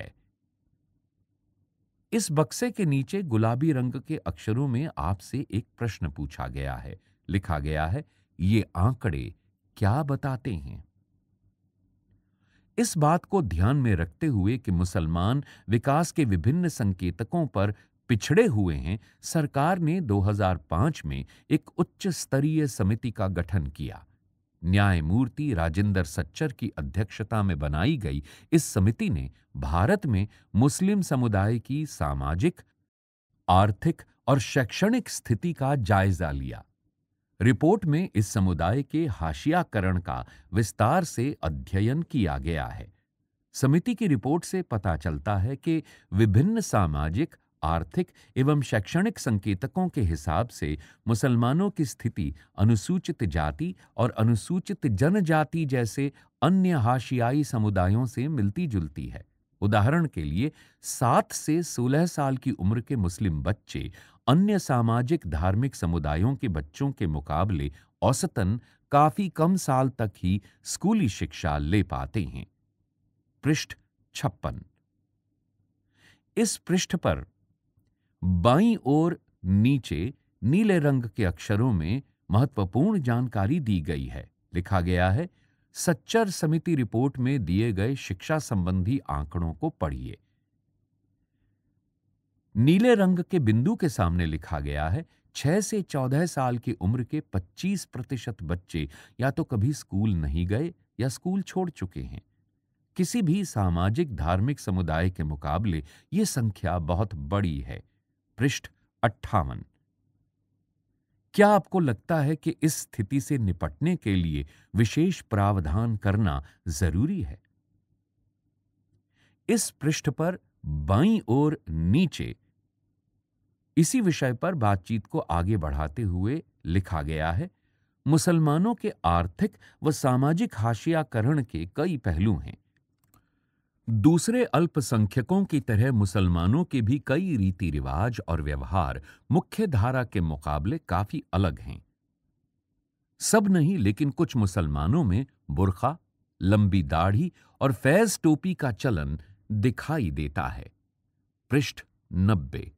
इस बक्से के नीचे गुलाबी रंग के अक्षरों में आपसे एक प्रश्न पूछा गया है लिखा गया है ये आंकड़े क्या बताते हैं इस बात को ध्यान में रखते हुए कि मुसलमान विकास के विभिन्न संकेतकों पर पिछड़े हुए हैं सरकार ने 2005 में एक उच्च स्तरीय समिति का गठन किया न्यायमूर्ति राजेंद्र सच्चर की अध्यक्षता में बनाई गई इस समिति ने भारत में मुस्लिम समुदाय की सामाजिक आर्थिक और शैक्षणिक स्थिति का जायजा लिया रिपोर्ट में इस समुदाय के हाशियाकरण का विस्तार से अध्ययन किया गया है समिति की रिपोर्ट से पता चलता है कि विभिन्न सामाजिक आर्थिक एवं शैक्षणिक संकेतकों के हिसाब से मुसलमानों की स्थिति अनुसूचित जाति और अनुसूचित जनजाति जैसे अन्य हाशियाई समुदायों से मिलती जुलती है उदाहरण के लिए सात से सोलह साल की उम्र के मुस्लिम बच्चे अन्य सामाजिक धार्मिक समुदायों के बच्चों के मुकाबले औसतन काफी कम साल तक ही स्कूली शिक्षा ले पाते हैं पृष्ठ छप्पन इस पृष्ठ पर बाई और नीचे नीले रंग के अक्षरों में महत्वपूर्ण जानकारी दी गई है लिखा गया है सच्चर समिति रिपोर्ट में दिए गए शिक्षा संबंधी आंकड़ों को पढ़िए नीले रंग के बिंदु के सामने लिखा गया है छह से चौदह साल की उम्र के पच्चीस प्रतिशत बच्चे या तो कभी स्कूल नहीं गए या स्कूल छोड़ चुके हैं किसी भी सामाजिक धार्मिक समुदाय के मुकाबले ये संख्या बहुत बड़ी है पृष्ठ अट्ठावन क्या आपको लगता है कि इस स्थिति से निपटने के लिए विशेष प्रावधान करना जरूरी है इस पृष्ठ पर बाई ओर नीचे इसी विषय पर बातचीत को आगे बढ़ाते हुए लिखा गया है मुसलमानों के आर्थिक व सामाजिक हाशियाकरण के कई पहलू हैं दूसरे अल्पसंख्यकों की तरह मुसलमानों के भी कई रीति रिवाज और व्यवहार मुख्य धारा के मुकाबले काफी अलग हैं सब नहीं लेकिन कुछ मुसलमानों में बुरखा लंबी दाढ़ी और फैज टोपी का चलन दिखाई देता है पृष्ठ नब्बे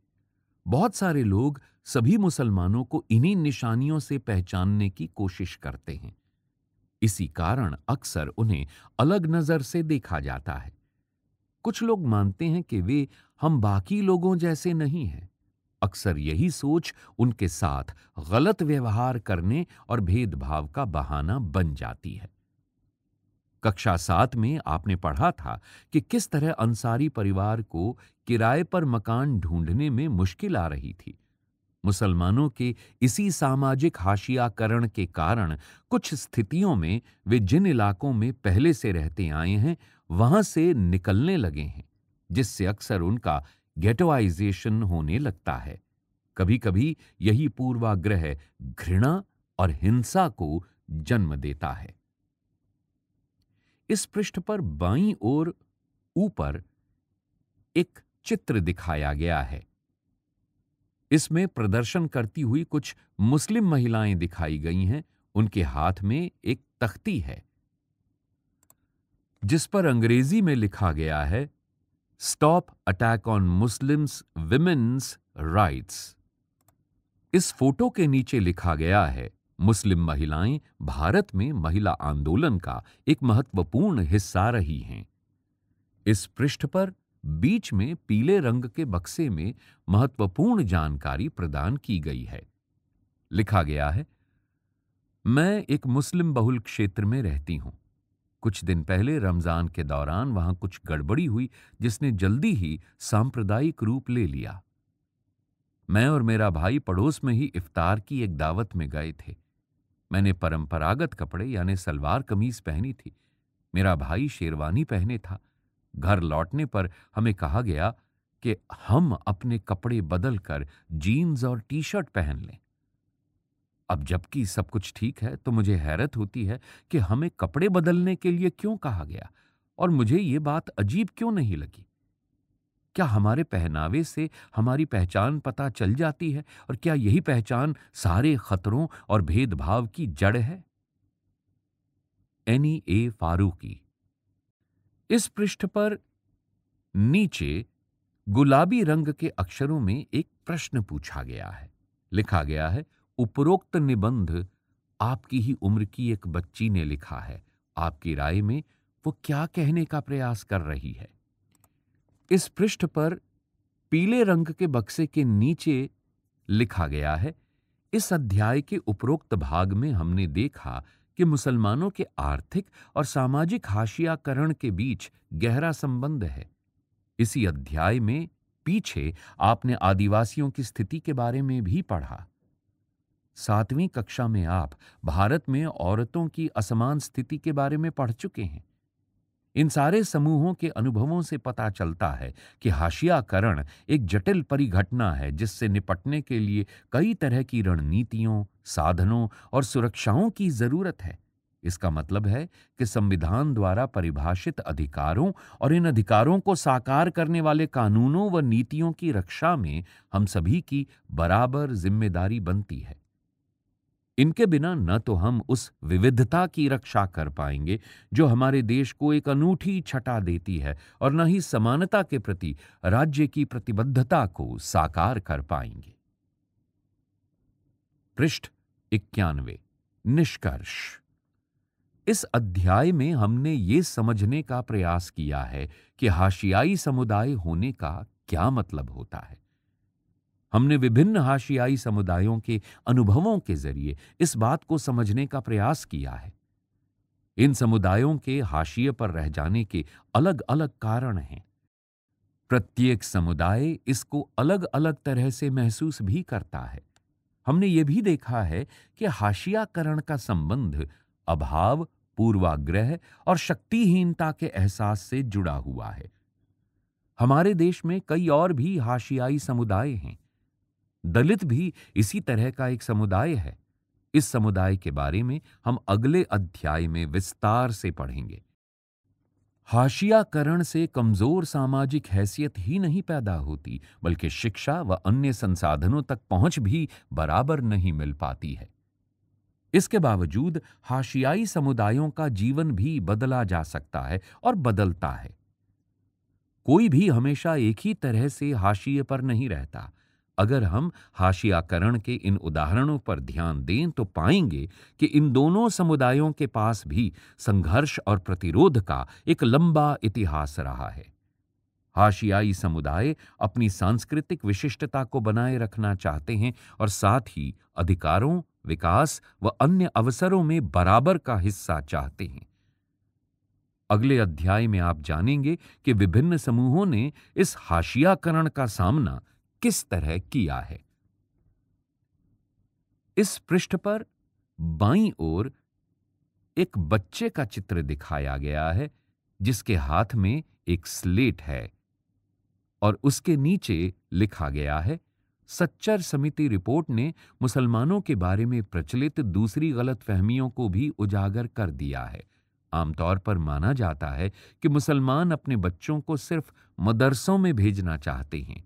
बहुत सारे लोग सभी मुसलमानों को इन्हीं निशानियों से पहचानने की कोशिश करते हैं इसी कारण अक्सर उन्हें अलग नजर से देखा जाता है कुछ लोग मानते हैं कि वे हम बाकी लोगों जैसे नहीं हैं अक्सर यही सोच उनके साथ गलत व्यवहार करने और भेदभाव का बहाना बन जाती है कक्षा सात में आपने पढ़ा था कि किस तरह अंसारी परिवार को किराए पर मकान ढूंढने में मुश्किल आ रही थी मुसलमानों के इसी सामाजिक हाशियाकरण के कारण कुछ स्थितियों में वे जिन इलाकों में पहले से रहते आए हैं वहां से निकलने लगे हैं जिससे अक्सर उनका गेटोआइजेशन होने लगता है कभी कभी यही पूर्वाग्रह घृणा और हिंसा को जन्म देता है इस पृष्ठ पर बाईं ओर ऊपर एक चित्र दिखाया गया है इसमें प्रदर्शन करती हुई कुछ मुस्लिम महिलाएं दिखाई गई हैं उनके हाथ में एक तख्ती है जिस पर अंग्रेजी में लिखा गया है stop attack on Muslims women's rights इस फोटो के नीचे लिखा गया है मुस्लिम महिलाएं भारत में महिला आंदोलन का एक महत्वपूर्ण हिस्सा रही हैं इस पृष्ठ पर बीच में पीले रंग के बक्से में महत्वपूर्ण जानकारी प्रदान की गई है लिखा गया है मैं एक मुस्लिम बहुल क्षेत्र में रहती हूं कुछ दिन पहले रमजान के दौरान वहां कुछ गड़बड़ी हुई जिसने जल्दी ही सांप्रदायिक रूप ले लिया मैं और मेरा भाई पड़ोस में ही इफ्तार की एक दावत में गए थे मैंने परंपरागत कपड़े यानी सलवार कमीज पहनी थी मेरा भाई शेरवानी पहने था घर लौटने पर हमें कहा गया कि हम अपने कपड़े बदल कर जीन्स और टी शर्ट पहन लें अब जबकि सब कुछ ठीक है तो मुझे हैरत होती है कि हमें कपड़े बदलने के लिए क्यों कहा गया और मुझे ये बात अजीब क्यों नहीं लगी क्या हमारे पहनावे से हमारी पहचान पता चल जाती है और क्या यही पहचान सारे खतरों और भेदभाव की जड़ है एनी ए फारूकी इस पृष्ठ पर नीचे गुलाबी रंग के अक्षरों में एक प्रश्न पूछा गया है लिखा गया है उपरोक्त निबंध आपकी ही उम्र की एक बच्ची ने लिखा है आपकी राय में वो क्या कहने का प्रयास कर रही है इस पृष्ठ पर पीले रंग के बक्से के नीचे लिखा गया है इस अध्याय के उपरोक्त भाग में हमने देखा कि मुसलमानों के आर्थिक और सामाजिक हाशियाकरण के बीच गहरा संबंध है इसी अध्याय में पीछे आपने आदिवासियों की स्थिति के बारे में भी पढ़ा सातवीं कक्षा में आप भारत में औरतों की असमान स्थिति के बारे में पढ़ चुके हैं इन सारे समूहों के अनुभवों से पता चलता है कि हाशियाकरण एक जटिल परिघटना है जिससे निपटने के लिए कई तरह की रणनीतियों साधनों और सुरक्षाओं की जरूरत है इसका मतलब है कि संविधान द्वारा परिभाषित अधिकारों और इन अधिकारों को साकार करने वाले कानूनों व नीतियों की रक्षा में हम सभी की बराबर जिम्मेदारी बनती है इनके बिना न तो हम उस विविधता की रक्षा कर पाएंगे जो हमारे देश को एक अनूठी छटा देती है और न ही समानता के प्रति राज्य की प्रतिबद्धता को साकार कर पाएंगे पृष्ठ इक्यानवे निष्कर्ष इस अध्याय में हमने ये समझने का प्रयास किया है कि हाशियाई समुदाय होने का क्या मतलब होता है हमने विभिन्न हाशियाई समुदायों के अनुभवों के जरिए इस बात को समझने का प्रयास किया है इन समुदायों के हाशिए पर रह जाने के अलग अलग कारण हैं प्रत्येक समुदाय इसको अलग अलग तरह से महसूस भी करता है हमने ये भी देखा है कि हाशियाकरण का संबंध अभाव पूर्वाग्रह और शक्तिहीनता के एहसास से जुड़ा हुआ है हमारे देश में कई और भी हाशियाई समुदाय हैं दलित भी इसी तरह का एक समुदाय है इस समुदाय के बारे में हम अगले अध्याय में विस्तार से पढ़ेंगे हाशियाकरण से कमजोर सामाजिक हैसियत ही नहीं पैदा होती बल्कि शिक्षा व अन्य संसाधनों तक पहुंच भी बराबर नहीं मिल पाती है इसके बावजूद हाशियाई समुदायों का जीवन भी बदला जा सकता है और बदलता है कोई भी हमेशा एक ही तरह से हाशिए पर नहीं रहता अगर हम हाशियाकरण के इन उदाहरणों पर ध्यान दें तो पाएंगे कि इन दोनों समुदायों के पास भी संघर्ष और प्रतिरोध का एक लंबा इतिहास रहा है हाशियाई समुदाय अपनी सांस्कृतिक विशिष्टता को बनाए रखना चाहते हैं और साथ ही अधिकारों विकास व अन्य अवसरों में बराबर का हिस्सा चाहते हैं अगले अध्याय में आप जानेंगे कि विभिन्न समूहों ने इस हाशियाकरण का सामना किस तरह किया है इस पृष्ठ पर बाईं ओर एक बच्चे का चित्र दिखाया गया है जिसके हाथ में एक स्लेट है और उसके नीचे लिखा गया है सच्चर समिति रिपोर्ट ने मुसलमानों के बारे में प्रचलित दूसरी गलतफहमियों को भी उजागर कर दिया है आमतौर पर माना जाता है कि मुसलमान अपने बच्चों को सिर्फ मदरसों में भेजना चाहते हैं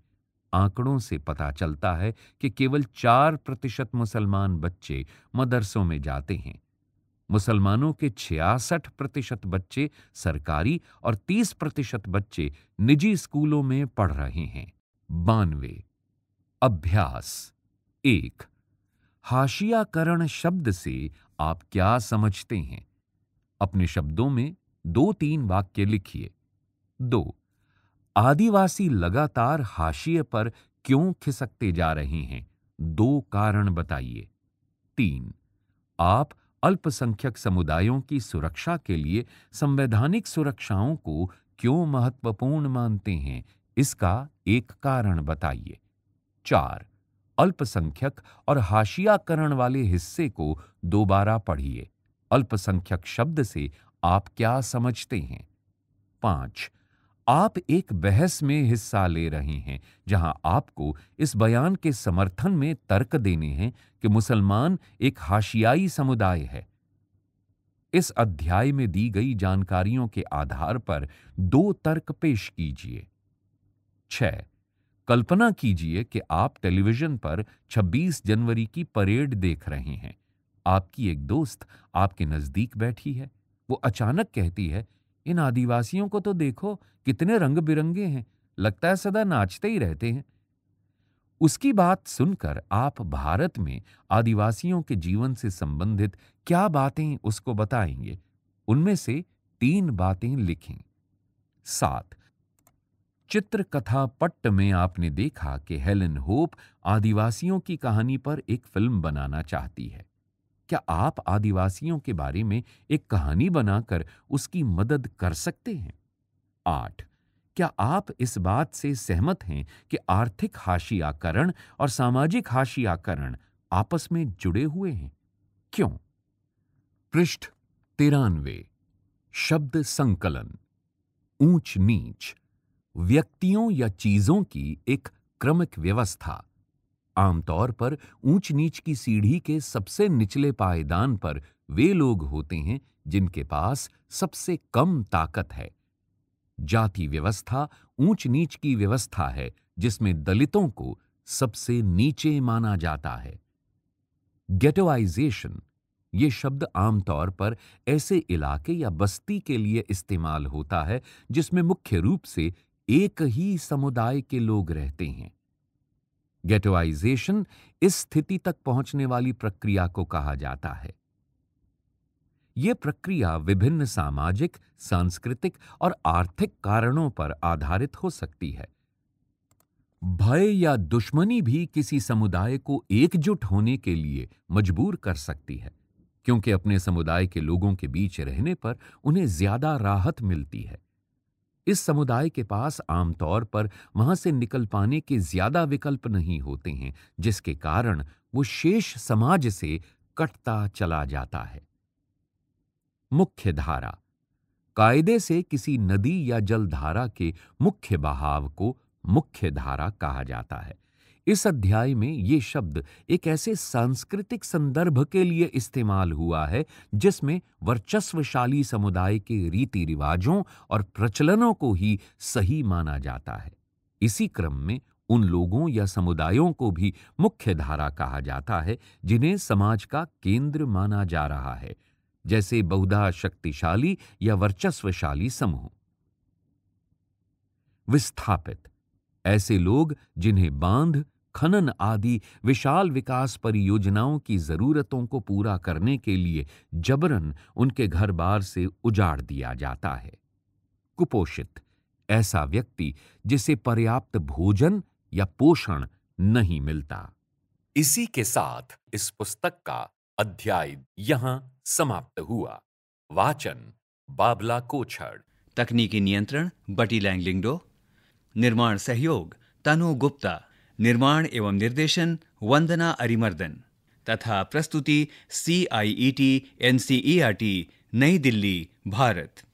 आंकड़ों से पता चलता है कि केवल चार प्रतिशत मुसलमान बच्चे मदरसों में जाते हैं मुसलमानों के छियासठ प्रतिशत बच्चे सरकारी और तीस प्रतिशत बच्चे निजी स्कूलों में पढ़ रहे हैं बानवे अभ्यास एक हाशियाकरण शब्द से आप क्या समझते हैं अपने शब्दों में दो तीन वाक्य लिखिए दो आदिवासी लगातार हाशिए पर क्यों खिसकते जा रहे हैं दो कारण बताइए तीन आप अल्पसंख्यक समुदायों की सुरक्षा के लिए संवैधानिक सुरक्षाओं को क्यों महत्वपूर्ण मानते हैं इसका एक कारण बताइए चार अल्पसंख्यक और हाशियाकरण वाले हिस्से को दोबारा पढ़िए अल्पसंख्यक शब्द से आप क्या समझते हैं पांच आप एक बहस में हिस्सा ले रहे हैं जहां आपको इस बयान के समर्थन में तर्क देने हैं कि मुसलमान एक हाशियाई समुदाय है इस अध्याय में दी गई जानकारियों के आधार पर दो तर्क पेश कीजिए छह कल्पना कीजिए कि आप टेलीविजन पर 26 जनवरी की परेड देख रहे हैं आपकी एक दोस्त आपके नजदीक बैठी है वो अचानक कहती है इन आदिवासियों को तो देखो कितने रंग बिरंगे हैं लगता है सदा नाचते ही रहते हैं उसकी बात सुनकर आप भारत में आदिवासियों के जीवन से संबंधित क्या बातें उसको बताएंगे उनमें से तीन बातें लिखें सात कथा पट्ट में आपने देखा कि हेलन होप आदिवासियों की कहानी पर एक फिल्म बनाना चाहती है क्या आप आदिवासियों के बारे में एक कहानी बनाकर उसकी मदद कर सकते हैं आठ क्या आप इस बात से सहमत हैं कि आर्थिक हाशियाकरण और सामाजिक हाशियाकरण आपस में जुड़े हुए हैं क्यों पृष्ठ तिरानवे शब्द संकलन ऊंच नीच व्यक्तियों या चीजों की एक क्रमिक व्यवस्था आमतौर पर ऊंच नीच की सीढ़ी के सबसे निचले पायदान पर वे लोग होते हैं जिनके पास सबसे कम ताकत है जाति व्यवस्था ऊंच नीच की व्यवस्था है जिसमें दलितों को सबसे नीचे माना जाता है गेटोआइजेशन ये शब्द आमतौर पर ऐसे इलाके या बस्ती के लिए इस्तेमाल होता है जिसमें मुख्य रूप से एक ही समुदाय के लोग रहते हैं गेटोआइजेशन इस स्थिति तक पहुंचने वाली प्रक्रिया को कहा जाता है यह प्रक्रिया विभिन्न सामाजिक सांस्कृतिक और आर्थिक कारणों पर आधारित हो सकती है भय या दुश्मनी भी किसी समुदाय को एकजुट होने के लिए मजबूर कर सकती है क्योंकि अपने समुदाय के लोगों के बीच रहने पर उन्हें ज्यादा राहत मिलती है इस समुदाय के पास आमतौर पर वहां से निकल पाने के ज्यादा विकल्प नहीं होते हैं जिसके कारण वो शेष समाज से कटता चला जाता है मुख्य धारा कायदे से किसी नदी या जलधारा के मुख्य बहाव को मुख्य धारा कहा जाता है इस अध्याय में ये शब्द एक ऐसे सांस्कृतिक संदर्भ के लिए इस्तेमाल हुआ है जिसमें वर्चस्वशाली समुदाय के रीति रिवाजों और प्रचलनों को ही सही माना जाता है इसी क्रम में उन लोगों या समुदायों को भी मुख्य धारा कहा जाता है जिन्हें समाज का केंद्र माना जा रहा है जैसे बहुधा शक्तिशाली या वर्चस्वशाली समूह विस्थापित ऐसे लोग जिन्हें बांध खनन आदि विशाल विकास परियोजनाओं की जरूरतों को पूरा करने के लिए जबरन उनके घर बार से उजाड़ दिया जाता है कुपोषित ऐसा व्यक्ति जिसे पर्याप्त भोजन या पोषण नहीं मिलता इसी के साथ इस पुस्तक का अध्याय यहां समाप्त हुआ वाचन बाबला कोछड़ तकनीकी नियंत्रण बटी लैंगलिंगडो निर्माण सहयोग तनु गुप्ता निर्माण एवं निर्देशन वंदना अरिमर्दन तथा प्रस्तुति C I E T N C E R T Nai Delhi Bharat